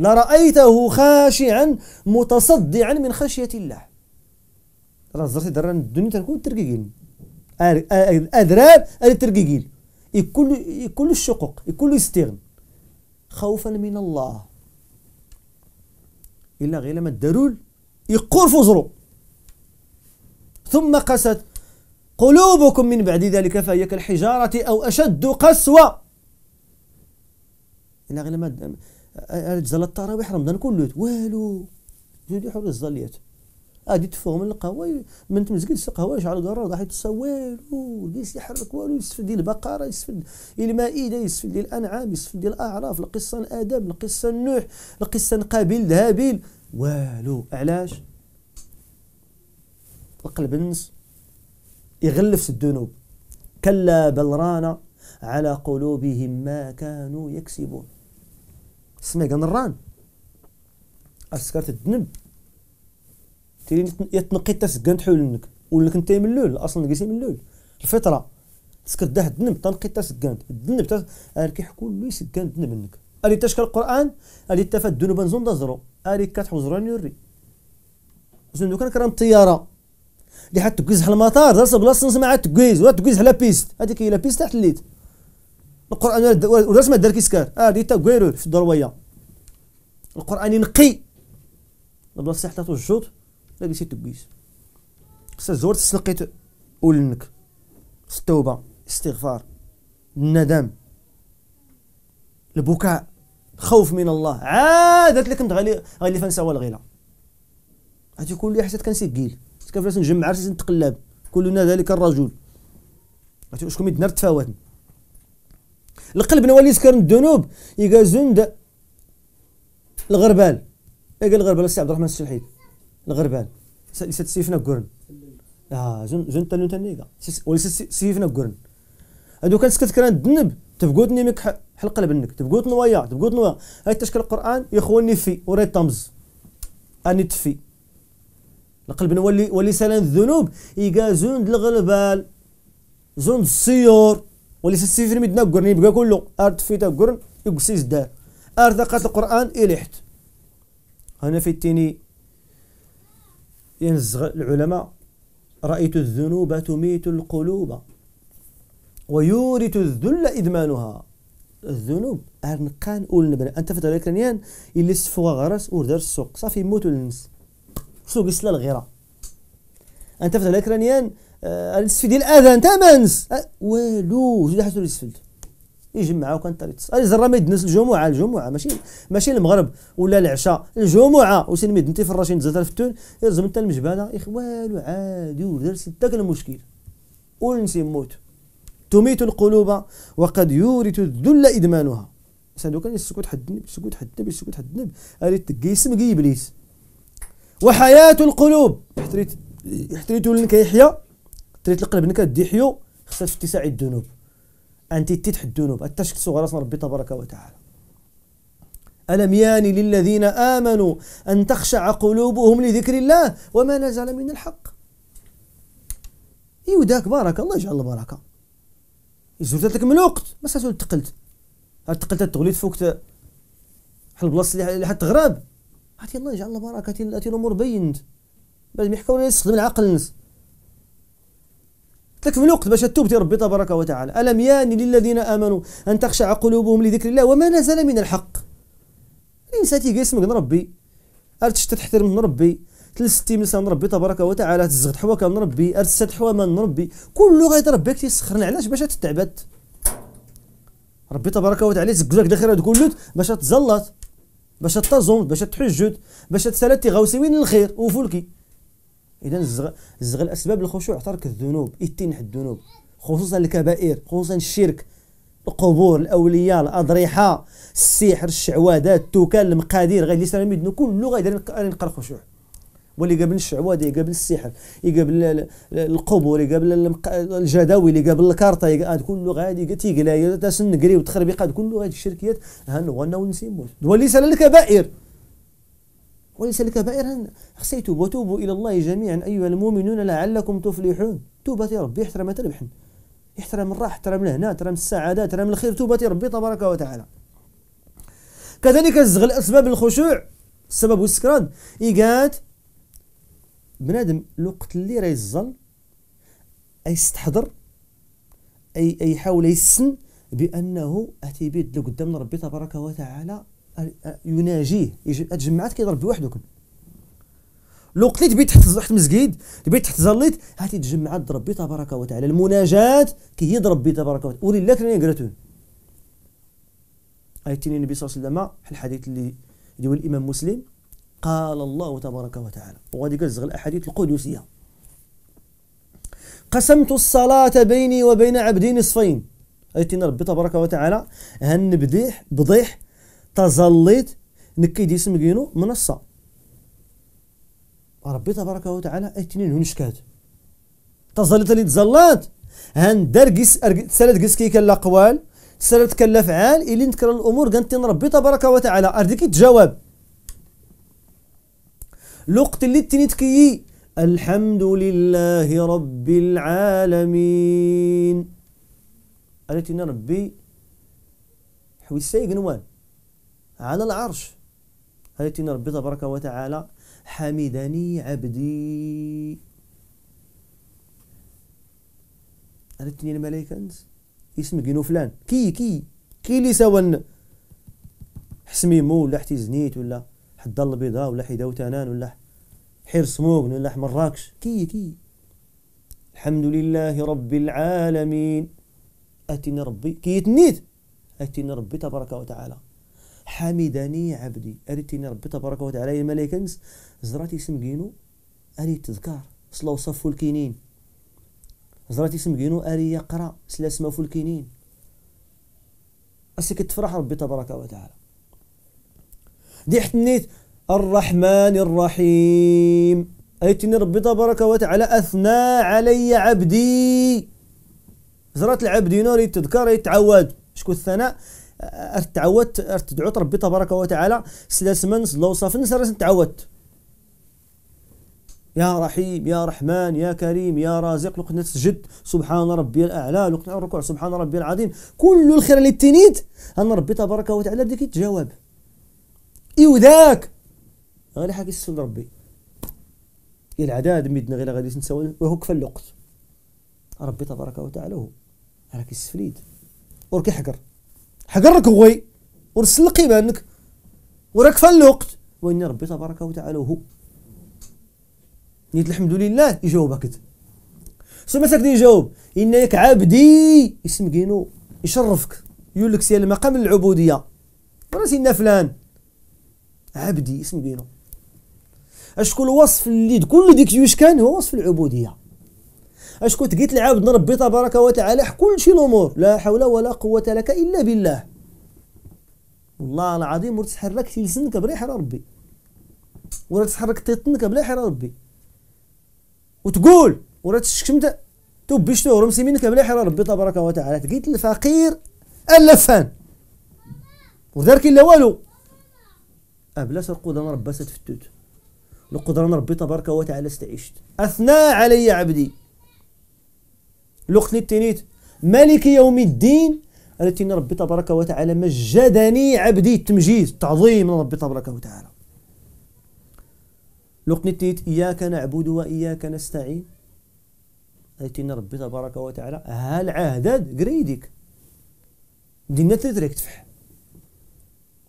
لرأيته خاشعا متصدعا من خشية الله راه زرتي دران الدنيا تنكون ترقيقين الأذراب اللي ترقيقين يكل يكل الشقوق يكل يستغن خوفا من الله إلا غير ما الدرول يقول فزرو ثم قست قلوبكم من بعد ذلك فهي كالحجارة أو أشد قسوة إلا غير ما تزال التراويح رمضان كله والو جودي حول الزليات غادي تفوه من القهوه من تمزقل القهوه يشعل القرار راح يتصا والو ليس يحرك والو يسفد ديال البقره يسفد المائده يسفد ديال الانعام يسفد ديال الاعراف القصه ادم القصه نوح القصه قابيل هابيل والو علاش القلب النس يغلف الذنوب كلا بل ران على قلوبهم ما كانوا يكسبون سمي كنران اسكرت الذنب تيرين يتنقي تسكن تحول منك ولك انت من ملول اصلا كيسي ملول الفطره تسكر ده الذنب تنقي تسكن الذنب تس... كيحكوا لي يسكن الذنب منك اري تشكر القران اري تفا الذنوب نزون دزرو اري زران يوري زين دوكا كرام الطياره اللي حتى تكويز المطار درس بلاصه سمعت تكويز ولا تكويز على بيست هذيك هي لا بيست تحت الليت القران ورسمه دار كيسكار اه تا غيرو في الدرويه القران ينقي بلاصه حتى الجوط لا سي تبيس خصها زور تسلقيت ولنك التوبه استغفار الندم البكاء خوف من الله عاد لك كنت غالي غالي فنسى والغيله هادي كل حسيت كنسجل كيف نجمع عرسي نتقلب كلنا ذلك الرجل شكون يدنا التفاوت القلب نولي سكر الذنوب يقا زند الغربال يقا الغربال السي عبد الرحمن السلحيد الغربال سيفنا كورن اه زون زون تانو تانيكا وليس سيفنا كورن هادو كان سكت كران الذنب تبقوتني مك حلق لبنك تبقوت نوايا تبقوت نوايا هاي تشكل القران يخوني في وري طمز اني تفي القلب نولي ولي سالان الذنوب يقا زون الغربال زون السيور ولي سيفر ميدنا قرن يبقى كله ارض فيتا قرن يقسيز دار ارض قات القران اليحت إيه هنا في التيني ينزغ العلماء رايت الذنوب تميت القلوب ويورث الذل ادمانها الذنوب أول ولنبنا انت في ذلك نيان اللي سفوا غرس وردار السوق صافي موت الناس سوق يسلا الغيره انت في ذلك نيان آه، السفي ديال الاذان تا ما نس آه، والو جدا حتى السفلت يجمعوا كان طريق الزرا ما يدنس الجمعه الجمعه ماشي ماشي المغرب ولا العشاء الجمعه وسين ميد انت فراشين في الفتون يرزم انت المجبانه يا اخي والو عادي ودار كان المشكل ونسي موت تميت القلوب وقد يورث الذل ادمانها سادو كان السكوت حد النب السكوت حد النب السكوت حد النب اريد تقيسم كي ابليس وحياه القلوب حتريت حتريت ولن كيحيا تريد القلب انك دي حيو خصها في اتساع الذنوب انت تتح الذنوب التشك صغرى ربي تبارك وتعالى ألم يان للذين آمنوا أن تخشع قلوبهم لذكر الله وما نزل من الحق يوداك إيوه، بارك الله يجعل البركة يزور إيه، لك من الوقت ما ساتو تقلت هاد تقلت تغليت فوق حل البلاصة اللي حتى تغرب هاتي الله يجعل البركة هاتي الأمور بينت بعد ما يحكوا لنا يستخدم العقل نس في الوقت باش تتوب ربي تبارك وتعالى ألم يان للذين آمنوا أن تخشع قلوبهم لذكر الله وما نزل من الحق الإنسان تيقى اسمك نربي أرتشت تحترم نربي تلستي من نربي تبارك وتعالى تزغت حواك نربي حوا من نربي كل لغه ربي تيسخرنا علاش باش تتعبد ربي تبارك وتعالى لك داخل تقول لك باش تزلط باش تظن باش تحجد باش تسالت تيغاوسي وين الخير وفلكي اذا الزغ الزغل اسباب الخشوع ترك الذنوب اتنح الذنوب خصوصا الكبائر خصوصا الشرك القبور الاولياء الاضرحه السحر الشعوذات التوكال المقادير غير يسال يدنو كله غير ينقى الخشوع واللي قبل الشعوذه يقابل السحر يقابل القبور يقابل الجداول يقابل الكارطه كله غادي تيقلا تسنقري وتخربيقات كله هذه الشركيات هانو غنا واللي وليس الكبائر وليس لكبائر خصها يتوب وتوبوا إلى الله جميعا أيها المؤمنون لعلكم تفلحون توبة يا ربي احترم تربح احترم الراحة احترم الهنا احترم السعادة احترم الخير توبة يا ربي تبارك وتعالى كذلك الزغل أسباب الخشوع السبب والسكران ايكات بنادم الوقت اللي راه يزل أي استحضر أي أي حاول يسن بأنه أتي بيد لقدام ربي تبارك وتعالى يناجيه تجمعات كيضرب بوحدكم كن لو قتلي بيت تحت تحت مسجد بيت تحت زليت هاتي تجمعات ضرب بي تبارك وتعالى المناجات كي يضرب بي تبارك وتعالى ولله كراني قراتون ايتيني النبي صلى الله عليه وسلم الحديث اللي ديال الامام مسلم قال الله تبارك وتعالى وغادي كزغ الاحاديث القدسيه قسمت الصلاة بيني وبين عبدي نصفين ايتينا ربي تبارك وتعالى هنبديح بضيح تزلط نكي دي سمكينو منصة ربي تبارك وتعالى اثنين شكات تظلت اللي تزلط هان دار قيس تسالت كي كان الاقوال سالت كان فعال اللي نتكرر الامور قالت ربي تبارك وتعالى ارديك تجاوب الوقت اللي تنيتكي الحمد لله رب العالمين قالت ربي حويسي قنوان على العرش هايتين ربي تبارك وتعالى حمدني عبدي هايتين الملائكة انت اسمك فلان كي كي كي اللي سوا حسميمو ولا حتي زنيت ولا حد البيضاء ولا حيداو تنان ولا حير سموغن ولا مراكش كي كي الحمد لله رب العالمين اتينا ربي كي تنيت اتينا ربي تبارك وتعالى حمدني عبدي أريتني ربي تبارك وتعالى انس زراتي سمكينو أري تذكار صلو صفو الكينين زراتي سمكينو أري يقرأ سلا سما الكينين أسي كتفرح ربي تبارك وتعالى دي حتنيت الرحمن الرحيم أيتني ربي تبارك وتعالى أثنى علي عبدي زرات العبد نور تذكار يتعود شكون الثناء ارت تعودت ارت دعوت ربي تبارك وتعالى سلاسمن صلو صافن سرس تعودت يا رحيم يا رحمن يا كريم يا رازق لقنا تسجد سبحان ربي الاعلى لقنا الركوع سبحان ربي العظيم كل الخير اللي تنيت ان ربي تبارك وتعالى بدا كيتجاوب اي وذاك غير حكي السن ربي يا العداد ميدنا غير غادي نسوا وهو كفى الوقت ربي تبارك وتعالى هو راه كيسفليد وكيحقر حقرك غوي ورسل القيمة عندك وراك في الوقت وإن ربي تبارك وتعالى هو نيت الحمد لله يجاوبك سو ما ساكن يجاوب إنك عبدي يسمقينو يشرفك يقول لك سي المقام العبودية راه سيدنا فلان عبدي اسم ديالو اشكون الوصف اللي كل ديك يوش كان هو وصف العبوديه اش كنت قلت لعبد ربي تبارك وتعالى كل شيء الامور لا حول ولا قوه لك الا بالله والله العظيم ور تحركتي لسنك بريح ربي ورا تحرك تيطنك بلا حرى ربي وتقول ور تشكم توبيش رمسي منك بلا حرى ربي تبارك وتعالى تقيت الفقير اللفان ودارك الا والو سرقود القدرة ربي ستفتوت القدرة ربي تبارك وتعالى استعشت اثنى علي عبدي الوقت تنيت مالك يوم الدين التي ربي تبارك وتعالى مجدني عبدي التمجيد التعظيم من ربي تبارك وتعالى لقني تيت إياك نعبد وإياك نستعين التي ربي تبارك وتعالى ها العهداد قريدك دينا تدرك تفح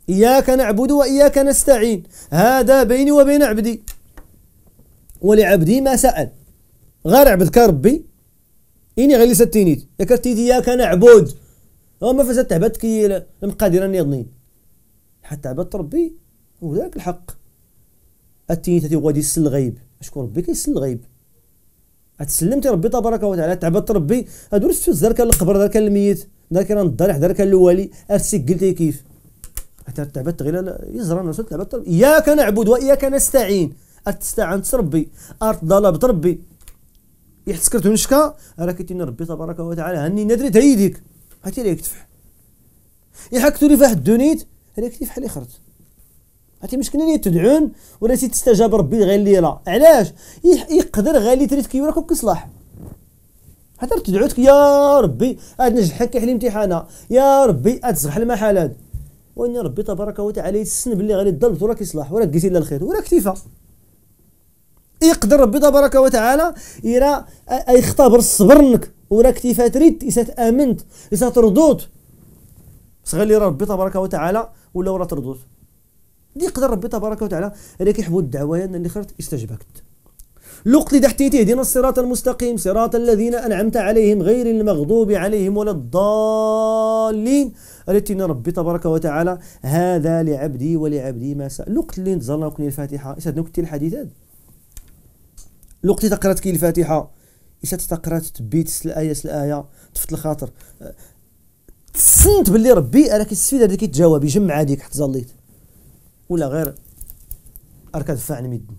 إياك نعبد وإياك نستعين هذا بيني وبين عبدي ولعبدي ما سأل غير عبدك ربي إني غير اللي ستينيت ذكرتي إياك نعبد أو ما فسدت عبدت كي لم قادر أن يضنين حتى عبدت ربي وذاك الحق التينيت تي غادي يسل الغيب أشكون ربي كيسل الغيب تسلمتي ربي تبارك وتعالى تعبدت ربي هادو في دارك القبر ذاك الميت ذاك راه الضريح ذاك الوالي ارسك قلتي كيف تعبدت غير يزران رسول تعبدت اياك نعبد واياك نستعين ارتستعانت ربي ارتضى ربي يحسكرت ونشكا راه كيتينا ربي تبارك وتعالى هني نادري تهيديك هاتي ليك تفح يحكتو لي فهاد دونيت هذيك تفح لي خرت هاتي مش كنا تدعون ولا سي تستجاب ربي غير الليله علاش يقدر اللي تريد كيوراك وكيصلح هذا تدعوتك يا ربي هاد نجحك حل امتحانا يا ربي اتزغح المحالات وان ربي تبارك وتعالى يتسن باللي غادي الضلب وراك يصلاح ولا كيزيد الخير وراك تيفا يقدر ربي تبارك وتعالى الى يختبر صبرنك وراك تريد اذا امنت اذا ترضوت صغير لي ربي تبارك وتعالى ولا ولا ترضوت دي يقدر ربي تبارك وتعالى اللي كيحبوا الدعويان اللي خرت استجبكت الوقت اللي دحتيتي اهدنا الصراط المستقيم صراط الذين انعمت عليهم غير المغضوب عليهم ولا الضالين ريتنا ربي تبارك وتعالى هذا لعبدي ولعبدي ما سال الوقت اللي نزلنا الفاتحه اسدنا كنتي الحديث هذا لو قتي تقرات كي الفاتحه الا تقرات تبيت الايه الايه تفت الخاطر تسنت باللي ربي انا كيستفيد هذا كيتجاوب يجمع هذيك حتى زليت ولا غير دفع فاعل مد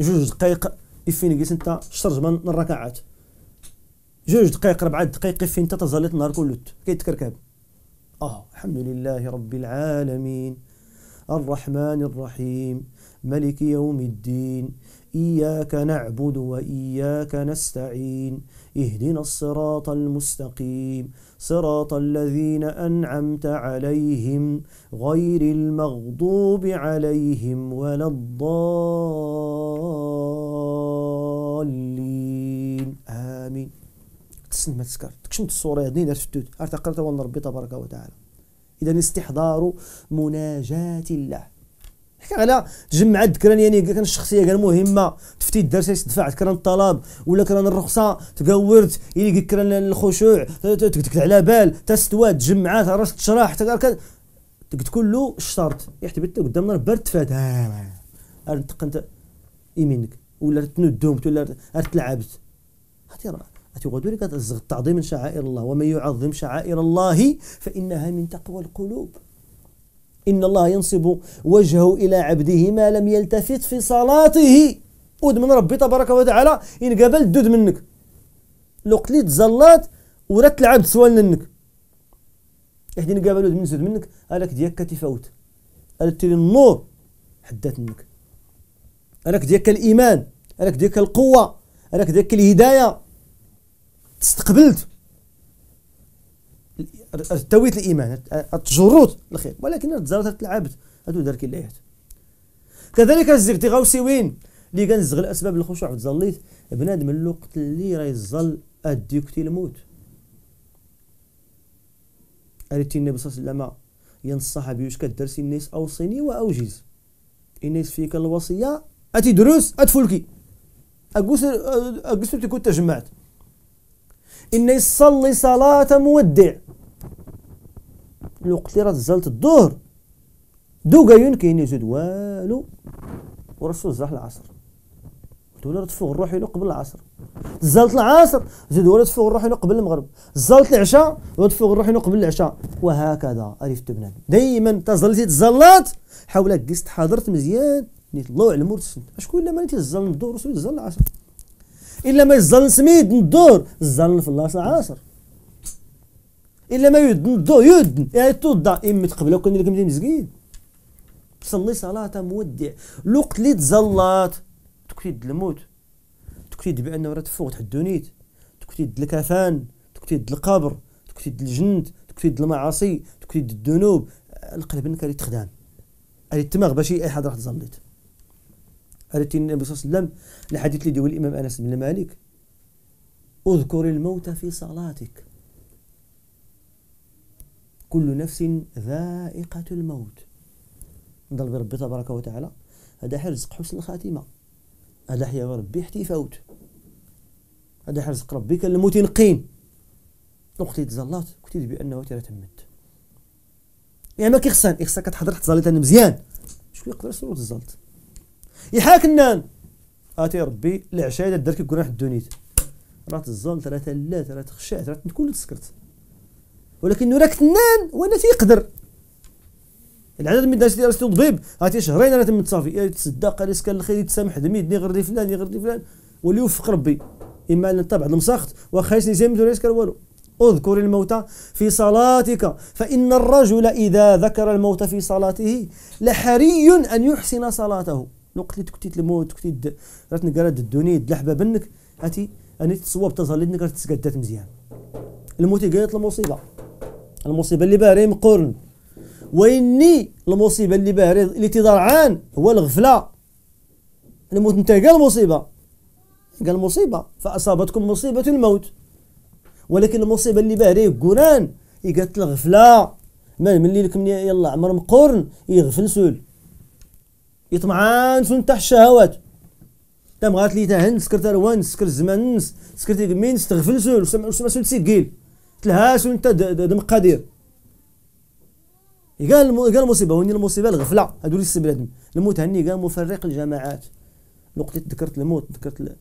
جوج دقائق فين جلس انت شرج من الركعات جوج دقائق ربع دقائق فين انت تزليت النهار كله كيتكركب اه الحمد لله رب العالمين الرحمن الرحيم ملك يوم الدين إياك نعبد وإياك نستعين اهدنا الصراط المستقيم صراط الذين أنعمت عليهم غير المغضوب عليهم ولا الضالين آمين تسلم ما تسكر تكشمت الصورة هذه دين أرتقلت والله ربي تبارك وتعالى اذا استحضار مناجاة الله حكي على تجمع الذكران يعني كان الشخصيه كان مهمه تفتي الدرس تدفع كران الطلب ولا كران الرخصه تقورت يلي كران الخشوع تكتك على بال تستوى تجمعات راس تشرح تقد كله الشرط يحتبت قدام برد تفاد ارتق انت يمينك ولا تندومت ولا تلعبت هاتي راه أتريدون التعظيم تعظيم شعائر الله ومن يعظم شعائر الله فإنها من تقوى القلوب إن الله ينصب وجهه إلى عبده ما لم يلتفت في صلاته ود من ربي تبارك وتعالى إن قبل دود منك لو قلت زلات ورات العبد سوال منك إحدين قبل ود من زود منك هذاك ديالك كتفوت تلي النور حدات منك هذاك ديالك الإيمان هذاك ديالك القوة هذاك ديالك الهداية استقبلت ارتويت الايمان التجرد الخير ولكن تزرت تلعبت هادو دار كلايات كذلك الزبتغاء وين اللي كان زغل اسباب الخشوع تظليت بنادم الوقت اللي راه يظل اديكتي الموت قالت النبي صلى الله عليه وسلم ينصح بيوش كدر الناس اوصيني واوجز الناس فيك الوصيه اتي دروس اتفلكي اقوس اقوس تكون تجمعت إنه يصلي صلاة مودع لو اللي راه تزالت الظهر دوكا يمكن يزيد والو ورسو زاح العصر قلت له تفوق روحي له قبل العصر زالت العصر زيد ولا تفوق روحي له قبل المغرب زالت العشاء ولا تفوق روحي له قبل العشاء وهكذا عرفت بنادم دائما تزلتي تزلات حولك قست حاضرت مزيان نيت الله على المرسل شكون اللي ما تيزل الظهر وتزل العصر إلا ما يزال سميد ندور زال في اللاص عاصر إلا ما يد ندور يد يعني إيه، توضى ام إيه، تقبل وكن لك مدين مسكين تصلي صلاة مودع الوقت اللي تزلات تكتيد الموت تكتيد بأنه راه تفوق تحد دونيت تكتيد الكفان تكتيد القبر تكتيد الجند تكتيد المعاصي تكتيد الذنوب القلب انك اللي تخدم اللي تماغ باش اي حد راح تزليت أردت النبي صلى الله عليه وسلم الحديث اللي ديول الإمام أنس بن مالك اذكر الموت في صلاتك كل نفس ذائقة الموت نضل بربي تبارك وتعالى هذا حرزق حسن الخاتمة هذا حيا ربي حتى فوت هذا حرزق ربي كان الموت ينقين وقت تزلات كنت بانه ترى تمت يعني ما كيخسان كيخسان كتحضر تزلت مزيان شكون يقدر يصور تزلت يحاك النان اتي ربي العشاء درك كيكون واحد الدونيت راه تزال ثلاثة لا ثلاثة تخشعت راه كل تسكرت ولكن راك تنان وانا تيقدر العدد من الناس اللي راه هاتي شهرين راه تمت صافي إيه، تصدق قال كان الخير يتسامح دميدني غير دي فلان غير دي فلان واللي وفق ربي اما ان بعض المساخط واخا يسني ولا يسكر والو اذكر الموت في صلاتك فان الرجل اذا ذكر الموت في صلاته لحري ان يحسن صلاته نقلي تكتيت الموت تكتيت رتنقرا الدنيا دلحبه بنك هاتي اني تصوب تظهر انك تسقدات مزيان الموت قالت المصيبه المصيبه اللي باهري مقرن وإني المصيبه اللي باهري اللي تضرعان هو الغفله الموت انت قال المصيبه قال المصيبه فاصابتكم مصيبه الموت ولكن المصيبه اللي باهري قران قالت الغفله ما من اللي لكم يلا عمر مقرن يغفل سول يطمعان سون تحت الشهوات تم غات لي تهن سكر تروان سكر الزمان نس سكر مين تغفل سول وسما سول تسيكيل تلها سول انت دمقادير قال قال المصيبه وين المصيبه الغفله هادو لي استبلاد الموت هني قال مفرق الجماعات اللي ذكرت الموت ذكرت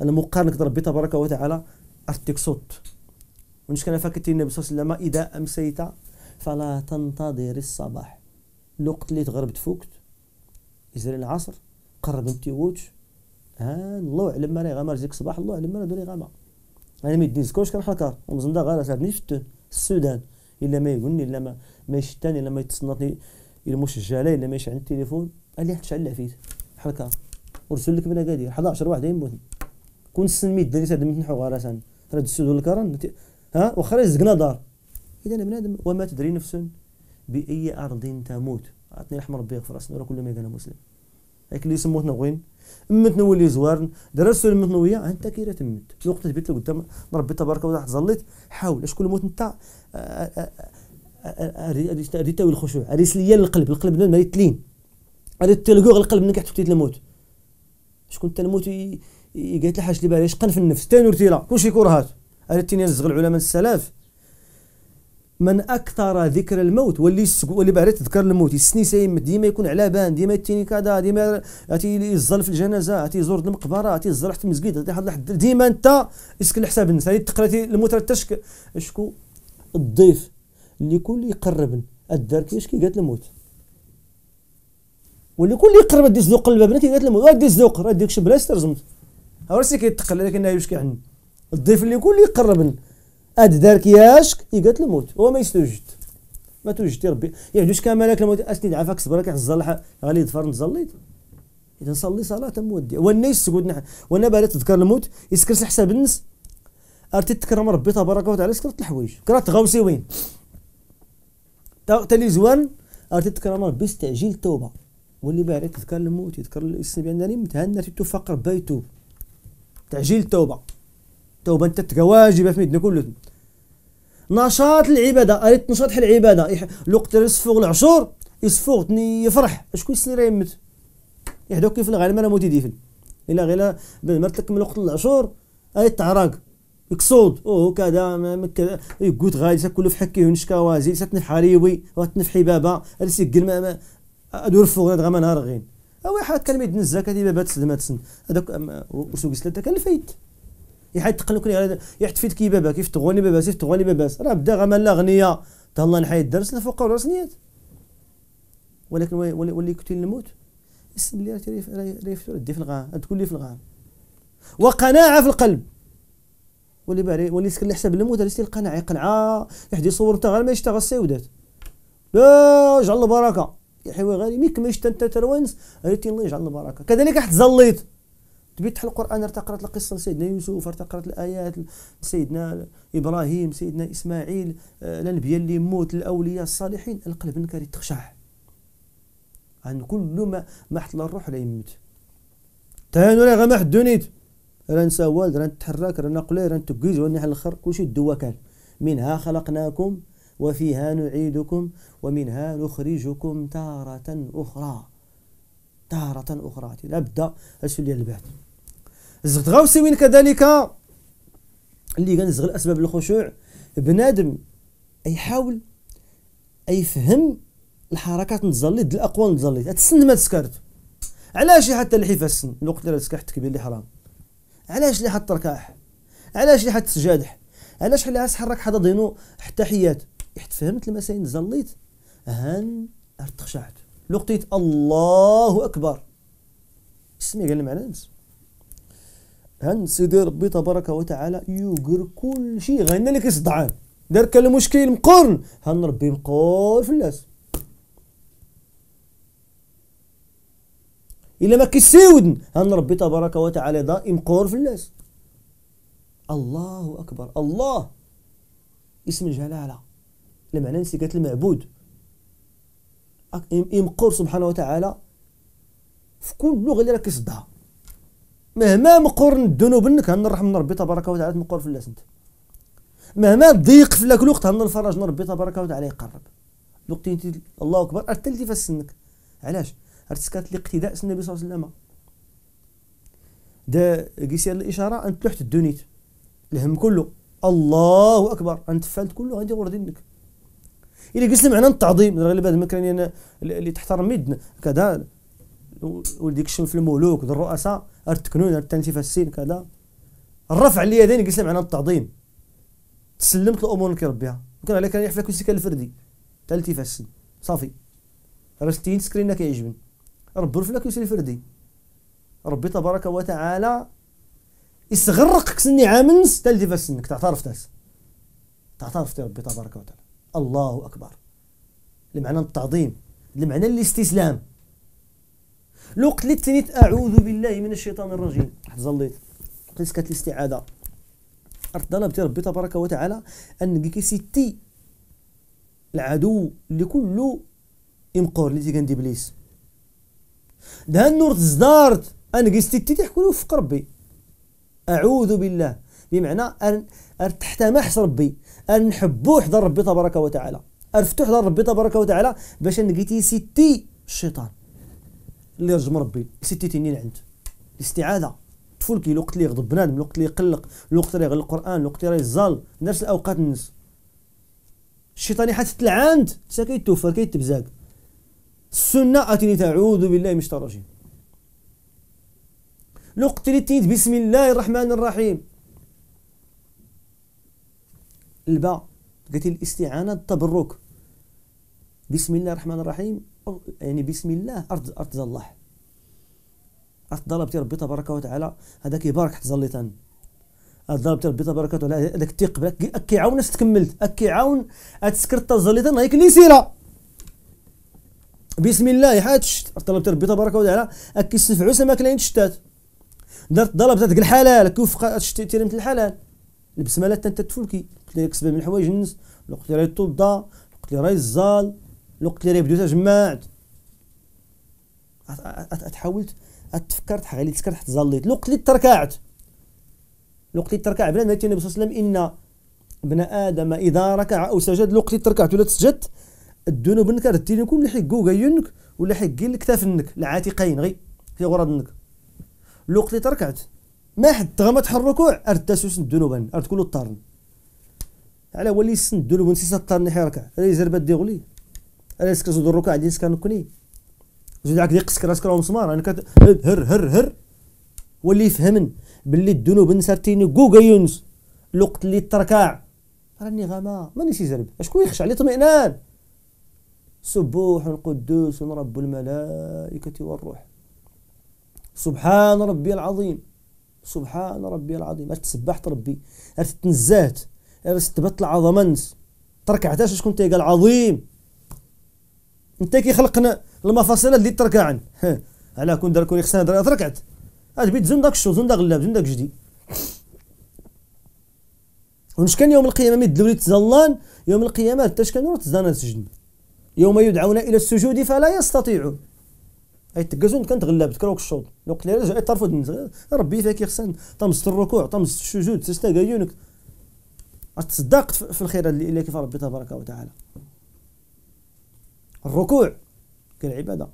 مقارنك ربي تبارك وتعالى ارتك صوت ونش كان فاكتين النبي صلى الله عليه وسلم اذا امسيت فلا تنتظر الصباح الوقت اللي تغربت فوقت يزري العصر قرب ووتش ها الله يعلم ما راه يغامر ديك الصباح الله يعلم ما راه دوني انا ما كوش كنحل الكار ومزندا غارة ساعدني في السودان الا ما يقولني الا ما ما يشتاني الا ما يتصنطني الا مش عليا الا ما يشعل التليفون قال لي حتشعل العفيت حل الكار ورسل لك من اكادير 11 واحد يموت كون السن ميد داري نحو تنحو غرسان راه تسدو الكرن ها واخا زقنا دار اذا بنادم وما تدري نفس بأي أرض تموت عطني رحمة ربي يغفر أسنو كل ما كان مسلم هيك اللي يسموه تنوين مت نولي زوارن درا السؤال انت كي راه تمت في وقت تبيت قدام ربي تبارك وتعالى ظليت حاول شكون موت انت ريت تاوي الخشوع ريت ليا القلب القلب ما يتلين ريت تلقو القلب منك حتى الموت شكون انت الموت قالت حاجة اللي باغي يشقن في النفس تانورتي لا كلشي كرهات ريت تيني الزغل العلماء السلاف من اكثر ذكر الموت واللي واللي باغي تذكر الموت يسني سايم ديما يكون على بان ديما يتيني كذا ديما عتي يزل في الجنازه عتي يزور المقبره عتي يزل حتى المسجد عتي حد ديما انت اسكن الحساب الناس تقرا الموت راه تشك اشكو الضيف اللي كل يقرب الدار كيفاش كي قالت الموت واللي كل يقرب دي زنوق الباب كي قالت الموت راه دي راه ديك شبلاش ترجمت راسي كيتقل لكن واش كيعني الضيف اللي كل يقرب اد دار كياشك يقاتل الموت هو ما يستوجد ما توجد يا ربي يعجوش كما لك الموت اسني دعفك صبرك حزل غالي دفرن نزليت اذا صلي صلاه مودي والناس سكوت نحن وانا بالي تذكر الموت يسكر حساب النس ارتي تكرم ربي تبارك وتعالى سكرت الحوايج كرات غوسي وين تالي زوان ارتي تكرم ربي استعجيل التوبه واللي بالي تذكر الموت يذكر السبيان داني متهنى تتوفق ربي تعجيل التوبه التوبه انت واجبه في مدنا كلهم نشاط العباده اريد نشاط حل العباده الوقت يصفوغ العشور يصفوغ تني يفرح شكون يسني راه يمت يحدو كيف الغالب انا موت يدفن الا غير ما تكمل وقت العشور اي تعراق يقصود او كذا مكذا يقود غادي كله في حكيه ونشكاوا زيد ساتنف حريوي واتنف حبابه هذا ما ادور فوق غما نهار غين او حاجه كلمه الزكاه دي بابات سلمات سن هذاك وسوق سلاته كان الفايت يحيد تقلق لي يحيد فيت كي تغوني بابا سيف تغوني بابا راه بدا غما لا غنيه تهلا نحيد الدرس الفقراء راس نيات ولكن ولي كنتي الموت اسم لي راه يفتر دي في الغا تقول لي في الغا وقناعه في القلب ولي باري ولي سكن حساب الموت هذا القناعه يقنعه يحدي يصور انت غير ما يشتغل السودات لا جعل البركه يا حيوان غالي ميك ما يشتى انت تروانس ريتي الله يجعل البركه كذلك حتزليط تبي تحل القران ارتقرت القصه لسيدنا يوسف ارتقرت الايات لسيدنا ابراهيم سيدنا اسماعيل الانبياء آه، اللي موت الاولياء الصالحين القلب نكاري تخشع عن كل ما ما حط الروح لا يمت تانو راه غير ما حدونيت راه والد راه نتحرك راه نقلي راه نتكيز وانا على الاخر كلشي دوا كان منها خلقناكم وفيها نعيدكم ومنها نخرجكم تارة أخرى تارة أخرى لابد بدا البعث زغد غاوسيوين كذلك اللي كنزغل اسباب الخشوع بنادم اي فهم الحركات نتزلي ضد الاقوال نتزلي تسن ما تسكرت علاش حتى حيفا السن الوقت اللي تسكح تكبير اللي حرام علاش اللي حتى ركاح علاش اللي حتى تسجادح علاش حلا حرك حدا ضينو حتى حيات حيت فهمت المسائل نزليت هان ارتخشعت لقطيت الله اكبر اسمي قال لي معنى هن سيدي ربي تبارك وتعالى يوقر كل شيء غينا اللي كيصدعان دار كان المشكل مقرن هن ربي مقول في الناس الا ما كيسيودن هن ربي تبارك وتعالى دائم قور في الناس الله اكبر الله اسم الجلاله ننسي قتل المعبود يمقر سبحانه وتعالى في كل لغه اللي راك كيصدها مهما مقرن الذنوب منك هن الرحم نربي ربي تبارك وتعالى تنقر في الناس انت مهما ضيق في ذاك الوقت هن الفرج نربي ربي تبارك وتعالى يقرب الوقت انت الله اكبر ارتلتي في سنك علاش ارتسكات الاقتداء سن النبي صلى الله عليه وسلم دا قيسي الاشاره انت لوحت الدنيت الهم كله الله اكبر انت فلت كله غادي يغور الى الا قلت معنى التعظيم غير بعد ما كان اللي تحترم يدنا كذا ولديك الشم في الملوك ذو الرؤساء التكنون في السين كذا الرفع اليدين جلس معنى التعظيم تسلمت الامور اللي كيربيها وكان عليك يحفلك كلسيك الفردي تاع التفاس صافي رستين سكرينا كيعجبني ربي الفلك يسري الفردي ربي تبارك وتعالى يستغرقك سني عامنس تاع التفاس سنك تعترف تاس تعترف ربي تبارك وتعالى الله اكبر المعنى التعظيم المعنى الاستسلام لو قتلت تنيت اعوذ بالله من الشيطان الرجيم واحد زليت قلت كانت الاستعاذه طلبت ربي تبارك وتعالى ان كي سيتي العدو اللي كله يمقور اللي تيكان ابليس ده النور تزدارت انا كي سيتي تيحكوا له وفق ربي اعوذ بالله بمعنى ان ارتحتمحس ربي ان نحبو حدا ربي تبارك وتعالى ارفتو حدا ربي تبارك وتعالى باش نقيتي سيتي الشيطان اللي رجم ربي سيتيتيني لعند الاستعاذه كي الوقت اللي يغضب بنادم الوقت اللي يقلق الوقت اللي يغلق القران الوقت اللي يزال نفس الاوقات الناس الشيطان حتى العند حتى كيتوفر كيتبزاك السنه اتني تعوذ بالله من الشيطان الرجيم الوقت اللي تنيت بسم الله الرحمن الرحيم الباء قلت الاستعانه التبرك بسم الله الرحمن الرحيم يعني بسم الله ارض ارض الله ارض ضربتي ربي تبارك وتعالى هذا كيبارك حتى زليتان ارض ضربتي ربي تبارك وتعالى هذاك التيق كيعاون اش تكملت كيعاون تسكر حتى زليتان هيك اللي سيره بسم الله ارض ضربت ربي تبارك وتعالى كيستفعوا سماك لين تشتات درت طلبت هذاك الحلال كيوفق تيرمت الحلال البسمله تنتا فلكي قلت لك سبب من الحوايج النس قلت لي راهي الطوبه قلت لي راهي الزال الوقت اللي بديت جمعت تحاولت تفكرت حغالي تسكر حتى ظليت الوقت اللي تركعت الوقت اللي تركع بلا ما النبي صلى الله عليه وسلم ان ابن ادم اذا ركع او سجد الوقت اللي تركعت ولا تسجدت الذنوب انك ردتي كل حقو غيونك ولا حقي الكتافنك العاتقين غي في غرضنك الوقت اللي تركعت ما حد تغمت الركوع ارد تسوس الذنوب ارد كل الطرن على ولي سن الذنوب نسيت الطرن حيركع راه يزربت ديغولي انا سكرت زود الركوع عندي سكان نكوني زود عاك ديك سكرا سكرا ومسمار انا كت هر هر هر واللي يفهمن باللي الذنوب نسرتيني كوكا يونس الوقت اللي تركع راني غما مانيش يزرب اشكون يخشع عليه طمئنان سبوح القدوس رب الملائكة والروح سبحان ربي العظيم سبحان ربي العظيم اش تسبحت ربي اش تنزهت اش تبطل العظمه نس تركعتاش شكون تيقال عظيم انت كي خلقنا المفاصل اللي تركعن على كون دار كون يخسر درا تركعت هاد بيت داك شو زندك داك غلاب زندك داك جدي ونش كان يوم القيامه ميد الدولي تزلان يوم القيامه حتى كانوا تزلان السجن يوم يدعون الى السجود فلا يستطيعون اي تكازون كانت غلاب كروك الشوط الوقت اللي رجع ترفض ربي فيك يخسن طمس الركوع طمس السجود تستاقى عيونك تصدقت في الخير اللي كيف ربي تبارك وتعالى الركوع كان عباده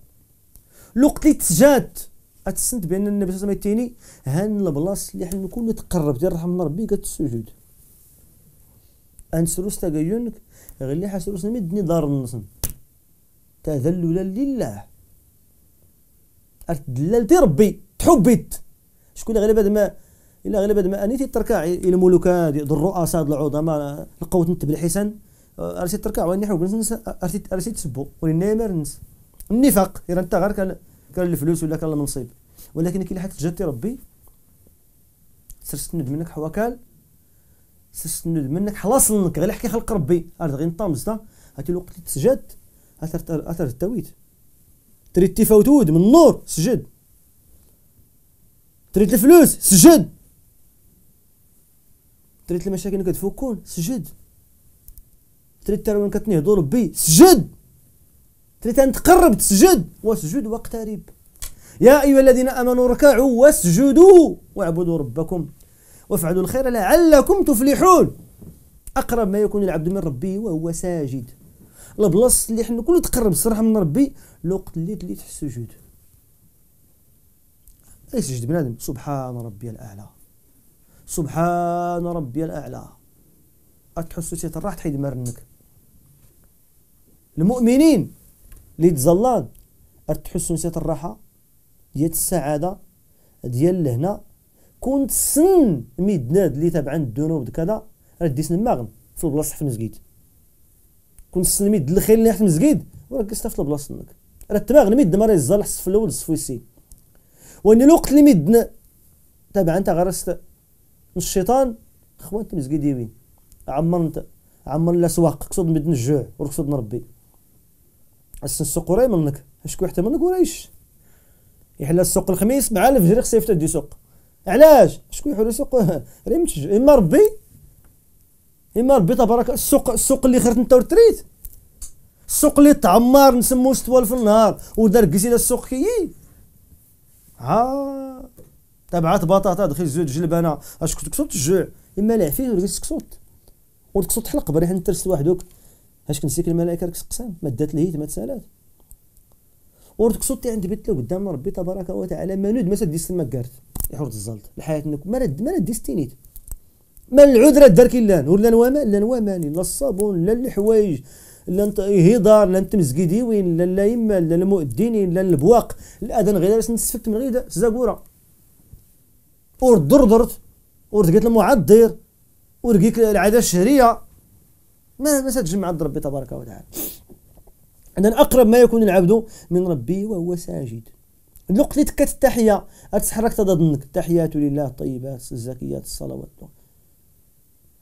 الوقت اللي تسجاد اتسنت بان النبي صلى الله عليه وسلم تيني هان البلاص اللي حنا كون تقرب ديال رحمه ربي كات السجود ان سروس يونك غير اللي حسروس مدني دار النصن تذللا لله تذللت ربي تحبيت شكون اللي بعد ما الا بعد ما اني تركع الى الملوك الرؤساء العظماء القوت نتبع الحسن ارسي تركع واني حوب نس ارسي ارسي تسبو ولينا مار نس النفاق اذا انت غير كان كان الفلوس ولا كان المنصب ولكن كي لحقت جاتي ربي سرسند منك حواكال سرسند منك حلاص غير حكي خلق ربي ارد غير نطامز هاتي الوقت اللي تسجد اثر اثر التويت تريد تفوتود من النور سجد تريد الفلوس سجد تريد المشاكل اللي تفكون سجد تريد ترى من كتنهضوا ربي سجد تريد أن تقرب تسجد واسجد واقترب يا أيها الذين آمنوا اركعوا واسجدوا واعبدوا ربكم وافعلوا الخير لعلكم تفلحون أقرب ما يكون العبد من ربه وهو ساجد البلاص اللي حنا كل تقرب الصراحة من ربي الوقت اللي تليت السجود يسجد بنادم سبحان ربي الأعلى سبحان ربي الأعلى تحس سيتراح تحيد مرنك المؤمنين اللي تزلان تحسوا نسيت الراحه ديال السعاده ديال الهنا كنت سن ميدناد اللي تابع عند الذنوب كذا راه ديسن ماغن في البلاصه في المسجد كنت سن ميد الخير اللي في المسجد وراك جلست في البلاصه منك راه التماغن ميد ما راه يزال حس في الاول الصف وان الوقت اللي ميدنا تابع انت غرست الشيطان خوان انت مسجد يوين عمر انت عمر الاسواق قصد ميدن الجوع وقصد نربي السوق وراي منك شكون حتى منك ورايش يحل السوق الخميس مع الفجر خصو يفتح دي سوق علاش شكون يحل السوق راه متشج اما ربي اما ربي تبارك السوق السوق اللي خرت انت وتريت السوق اللي تعمر نسمو ستوال في النهار ودار كزيله السوق كيي ها تبعت بطاطا دخل زوج جلبانه اش كنت كسوت الجوع اما لا فيه ولا كسوت وتكسوت حلق بريح انت واحدك اش كنسيك الملائكه راك سقسان ما دات الهيت ما تسالات وردك صوتي عند بيت له قدام ربي تبارك وتعالى منود ما سدي تما كارت يحور الزلط الحياه نك ما رد ما رد ديستينيت ما العذره دار كي ولا نواما لا نواماني لا الصابون لا الحوايج لا هضار لا انت ديوين لا لا يما لا المؤذنين لا البواق الاذان غير نسفكت من غير زاكوره ورد دردرت ورد قلت المعذر ورقيك العاده الشهريه ما ما تجمع عند ربي تبارك وتعالى اذا اقرب ما يكون العبد من ربي وهو ساجد الوقت اللي تكت التحية تتحرك تضنك التحيات لله الطيبات الزكيات الصلوات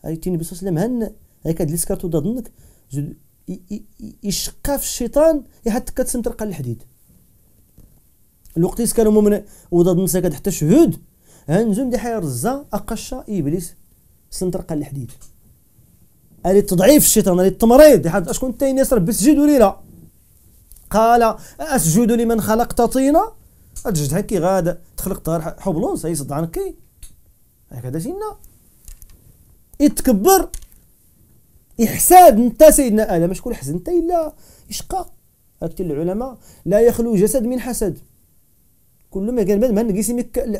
هاي تيني بصلى الله عليه وسلم هاي كاد هاد السكرتو يشقى في الشيطان يحط كتسم ترقى الحديد الوقت اللي كانوا مؤمن وضد نسا حتى الشهود هانزوم دي حير الزا اقشا ابليس سم ترقى الحديد تضعيف الشيطان للتمريض حد شكون تاين يسر بسجدوا لي لا قال اسجد لمن خلقت طينا تجد هكي غاد تخلق طار حبلوس يصد عنك هكا هكذا سينا يتكبر إحساد انت سيدنا آدم شكون حزن انت إلا اشقى هكذا العلماء لا يخلو جسد من حسد كل ما كان بنادم نقيس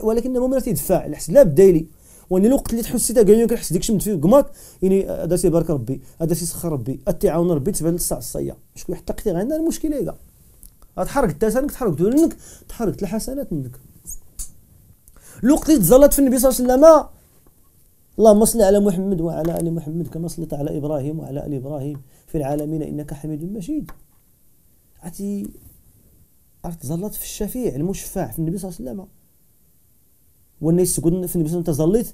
ولكن المؤمن تيدفع الحسد لا بدايلي وان الوقت اللي تحس حسيت كاع كنحس ديك داكشي في قماك يعني هذا سيبارك ربي هذا سيسخر ربي تعاون ربي تبان للساعه الصيه شكون حتى غير عندنا المشكله كاع تحرك تسانك تحرك دونك تحرك الحسنات منك الوقت اللي تزلط في النبي صلى الله عليه وسلم اللهم صل على محمد وعلى ال محمد كما صليت على ابراهيم وعلى ال ابراهيم في العالمين انك حميد مجيد عرفتي عرفت زلط في الشفيع المشفع في النبي صلى الله عليه وسلم والناس سكون في النبي صلى الله عليه وسلم تظليت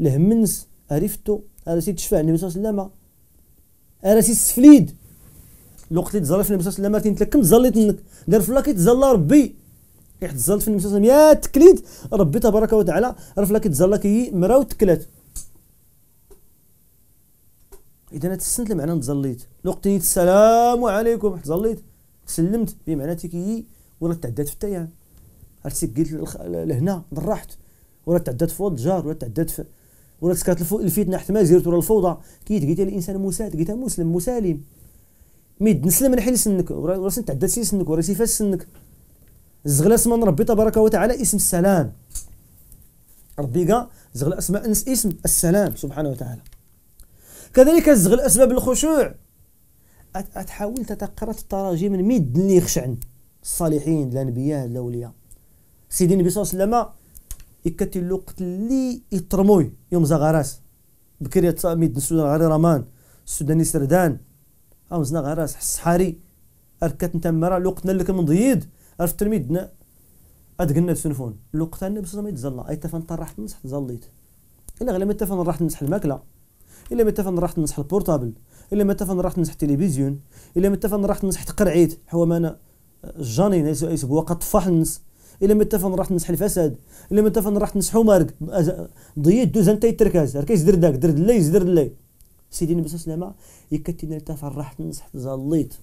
لهمنس عرفتو ارسي تشفع النبي صلى الله عليه وسلم ارسي السفليد الوقت اللي تزلى في النبي صلى الله عليه وسلم تلكم تزليت منك دار فلا كيتزلى ربي كيتزلى إيه، في النبي صلى الله عليه وسلم يا تكليد ربي تبارك وتعالى راه فلا كيتزلى كي مرا وتكلات اذا انا تسنت لمعنى تزليت الوقت اللي السلام عليكم إيه، تزليت سلمت بمعنى تيكي ولا تعدات في التيان ارسي قلت لهنا ضرحت ولا تعدات فوض الجار ولا تعدات ولا تسكرت الفو... الفتنه حتى ما زيرت ولا الفوضى كي تلقى الانسان مساء تلقى مسلم مسالم ميد نسلم من حيل سنك وراه تعدات سي سنك وراسي فاس سنك زغل اسم ربي تبارك وتعالى اسم السلام ربي كا زغل اسماء انس اسم السلام سبحانه وتعالى كذلك زغل اسباب الخشوع تحاول تتقرا التراجم من ميد اللي يخشعن الصالحين الانبياء الاولياء سيدي النبي صلى الله عليه وسلم يكتي الوقت اللي يترموي يوم زغراس بكري تصاميد السودان غاري رمان السوداني سردان او زنا غراس الصحاري اركات نتا مرا الوقت اللي كنضيد عرف ترميدنا اتقلنا السنفون الوقت انا بصح ما يتزلى اي تفن طرحت نصح تزليت الا غير ما تفن راحت نصح الماكله الا ما تفن راحت نصح البورتابل الا ما تفن راحت نصح التلفزيون الا ما تفن راحت نصح تقرعيت حوا ما انا جاني ناس بواقع طفاح نص الا ما تفهم راح تنصح الفساد الا ما تفهم راح تنصحو مارك ضييت دوز انت يتركاز ركاز درد داك درد لي زدرد لي سيدي النبي صلى الله عليه وسلم يكتنا التفر راح تنصح تزليت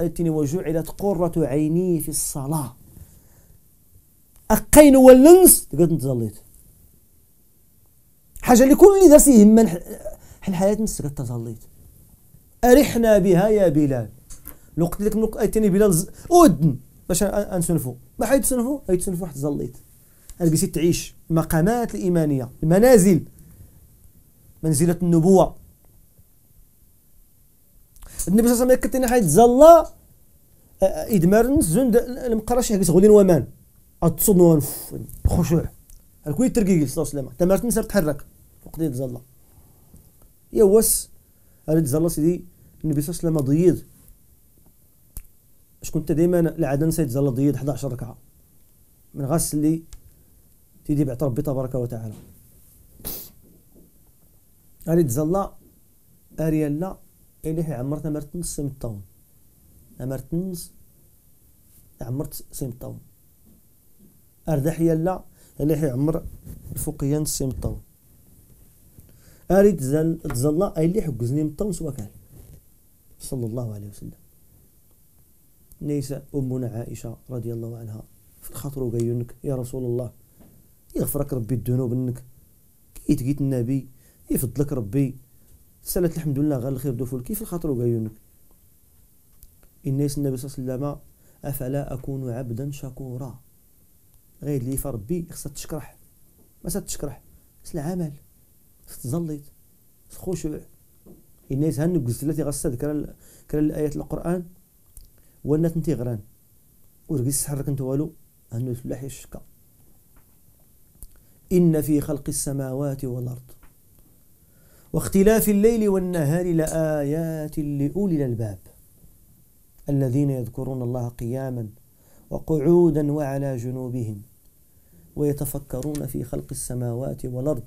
اتني وجعلت قرة عيني في الصلاة أقين واللنس تقعد تزليت حاجة لكل درس حل حياة نسك التزليت أرحنا بها يا بلال لو قلت لك اتني بلال ز... باش نسنفوا ما حيتسنفوا غيتسنفوا واحد الزليط غتجلسي تعيش المقامات الايمانيه المنازل منزله النبوه النبي صلى الله عليه وسلم كتينا حيت زلا ادمار زند المقراش هكا غولين ومان اتصدن ومان خشوع الكويت صلى الله عليه وسلم تمارت نسر تحرك وقت يتزلا يا واس راه تزلا سيدي النبي صلى الله عليه وسلم ضيض شكون انت ديما العدن سيد ضيد 11 ركعه من غاس اللي تيدي بعت ربي تبارك وتعالى اري تزلا اري لا هي عمرت مرت نص سيم الطون مرت نص عمرت سيم الطون اردح يلا هي عمر الفوقيه نص سيم الطون اري تزال تزلا اللي حكزني من سوا كان صلى الله عليه وسلم ليس أمنا عائشة رضي الله عنها في الخطر وقيونك يا رسول الله يغفرك ربي الذنوب انك كيت قيت النبي يفضلك ربي سالت الحمد لله غير الخير دفول كيف الخطر وقينك الناس النبي صلى الله عليه وسلم افلا اكون عبدا شكورا غير اللي فربي خصها تشكرح ما تشكرح خص العمل خص تزليط خشوع الناس هنب قلت التي غصت كرا الايات القران ولا انت غران ورقي السحر كنت والو انه الفلاح يشكا إن في خلق السماوات والأرض واختلاف الليل والنهار لآيات لأولي الألباب الذين يذكرون الله قياما وقعودا وعلى جنوبهم ويتفكرون في خلق السماوات والأرض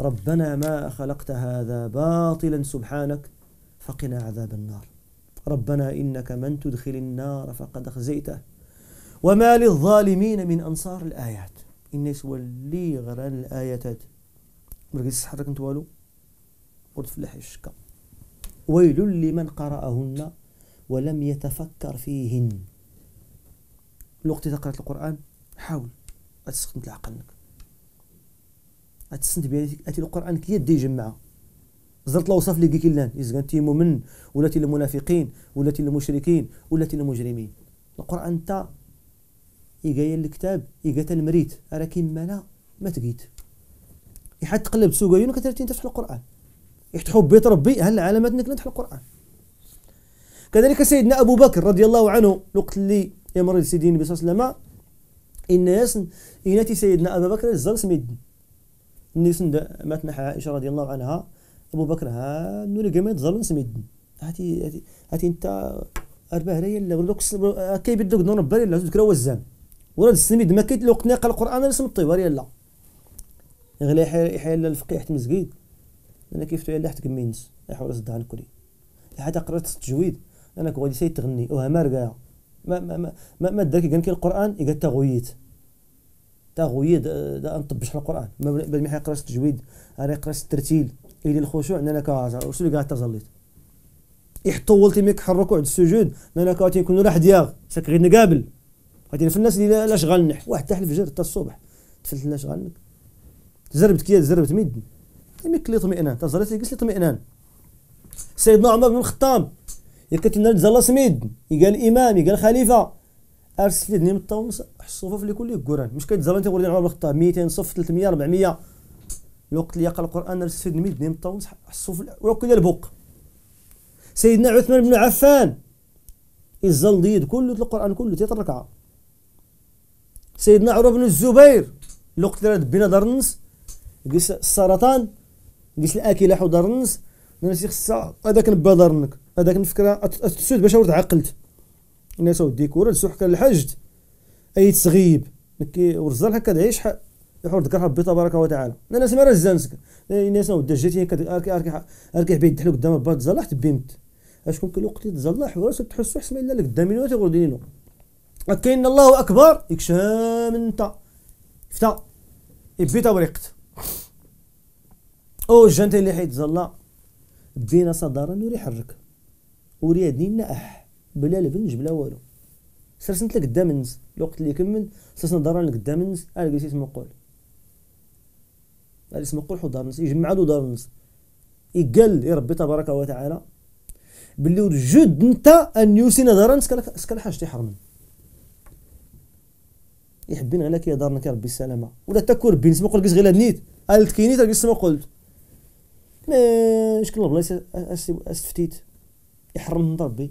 ربنا ما خلقت هذا باطلا سبحانك فقنا عذاب النار ربنا إنك من تدخل النار فقد أخزيته وما للظالمين من أنصار الآيات الناس ولي غران الآيات مركز تتحرك انت والو وتفلح الشكا ويل لمن قرأهن ولم يتفكر فيهن الوقت إذا قرأت القرآن حاول تسخنت لعقلك أتسنت بيدك أتي القرآن كي يدي جمعه زرت الله وصف لي كيلان يزغن تيمو من ولا تي المنافقين ولا تي المشركين ولا تي المجرمين القران انت يجي الكتاب يجي المريت راه كيما لا ما تقيت يحد تقلب سوق عيونك ترتين تفتح القران يفتحوا بيت ربي هل العلامات انك تفتح القران كذلك سيدنا ابو بكر رضي الله عنه الوقت اللي يمر سيدنا النبي صلى الله عليه وسلم ان يسن سيدنا ابا بكر الزرس سميد نيسن ماتنا عائشه رضي الله عنها ابو بكر ها نوري جميع ظلون سميد هاتي هاتي هاتي انت ارباه راهي لا ولا كي بدك نور بالي لا تذكر وزان ورا السميد ما كيت لوقت نقل القران رسم الطيب لا غير يحيى الفقيه حتى مسقيد انا كيف لا حتى كمينس يحاول يصدها كلي حتى قرات التجويد انا كو غادي تغني وها مارقايا ما ما ما ما, ما كي كان كي القران يقال تغويت تغويد آه، نطب شحال القران ما بل ما يقراش التجويد انا يقراش الترتيل يدير الخشوع نانا كازا وشنو قاعد تظليت يحطوا تيميك عند السجود نانا كا تيكونوا راح دياغ ساك غير نقابل غادي في الناس اللي لاش غنح واحد تحت الفجر حتى الصبح تفلت شغال غنك تزربت كي تزربت ميد ميك لي طمئنان تزربت لي طمئنان سيدنا عمر بن الخطاب يكت لنا تزلا سميد يقال امام يقال خليفه ارسل لي من الطونس اللي لكل كوران مش كيتزلا انت غير عمر بن الخطاب 200 صف 300 400 الوقت اللي يقرا القران سيدنا من يدين حسو حسوا ولو كي البوق سيدنا عثمان بن عفان الزل ديد كله القران كله تيطر الركعه سيدنا عروه بن الزبير الوقت اللي دار النص قيس السرطان قيس الاكله حو دار النص الناس خصها هذاك نبا درنك هذاك الفكره تسود باش ورد عقلت الناس وديك كوره لسوحك الحجد اي تسغيب ورزال هكا عيش يحور ذكرها ربي تبارك وتعالى انا ناس راه زانسك إيه، الناس ود جاتي اركي اركي اركي حبيت تحلو قدام الباب تزلح تبيمت اشكون كل وقت تزلح وراسك تحسو حسن الا لك الدامين وتغور دينو كاين الله اكبر يكشام انت فتا يبيت تبريقت او جنت اللي حيت زلا بدينا صدارا نوري حرك وري ديننا اح بلا لبنج بلا والو سرسنت لك الناس الوقت اللي كمل سرسنت دارا لك الناس انا جلسيت مقول هذا اسمه قلح ودار النص يجمع له دار النص يقال ربي تبارك وتعالى باللي جد انت ان دار دارا سكال حاجتي حرمن يحبين غير كي دارنا ربي السلامه ولا تاكل بين سمو قلت غير نيت هل تكينيت تلقى سمو قلت ما شكون البلايص استفتيت يحرم ربي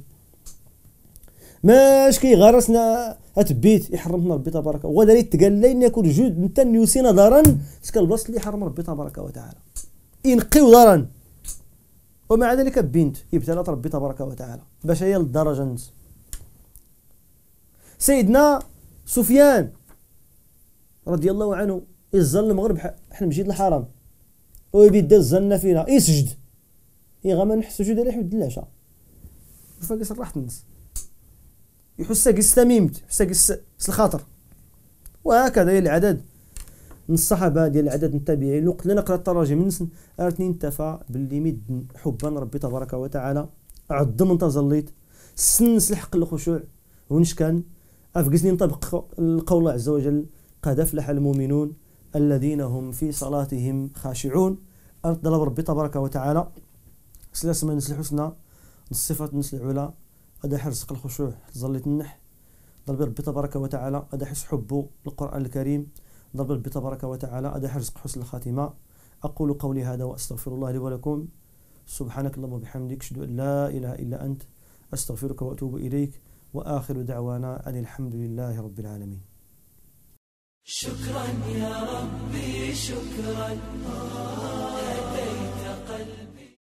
ماش كيغرسنا اتبيت يحرمنا ربي تبارك وداري تقال ان يكون جود انت نيوسينا دارا سك البلاصه اللي حرم ربي تبارك وتعالى ينقيو دارا ومع ذلك بنت ابتلات ربي تبارك وتعالى باش هي للدرجه انت سيدنا سفيان رضي الله عنه يزل المغرب حنا الحرام ويبي ويبدا الزنا فينا يسجد إيه نحس نحسو جود عليه حمد الله فاقي صرحت الناس يحس استميمت يحس اس الخاطر وهكذا العدد من الصحابه ديال العدد التابعين الوقت اللي نقرا التراجم من ارتني انتفع باللي مد حبا ربي تبارك وتعالى عض من زليت سنس الحق الخشوع كان افقزني نطبق القول عز وجل قد افلح المؤمنون الذين هم في صلاتهم خاشعون أرد ربي تبارك وتعالى سلاسة من الحسنى الصفات نسل علا غادي حرزق الخشوع تظل تنح ضرب ربي تبارك وتعالى غادي يحس حب القرآن الكريم ضرب ربي تبارك وتعالى غادي حرزق حسن الخاتمه اقول قولي هذا واستغفر الله لي ولكم سبحانك اللهم وبحمدك اشهد ان لا اله الا انت استغفرك واتوب اليك واخر دعوانا ان الحمد لله رب العالمين شكرا يا ربي شكرا آه.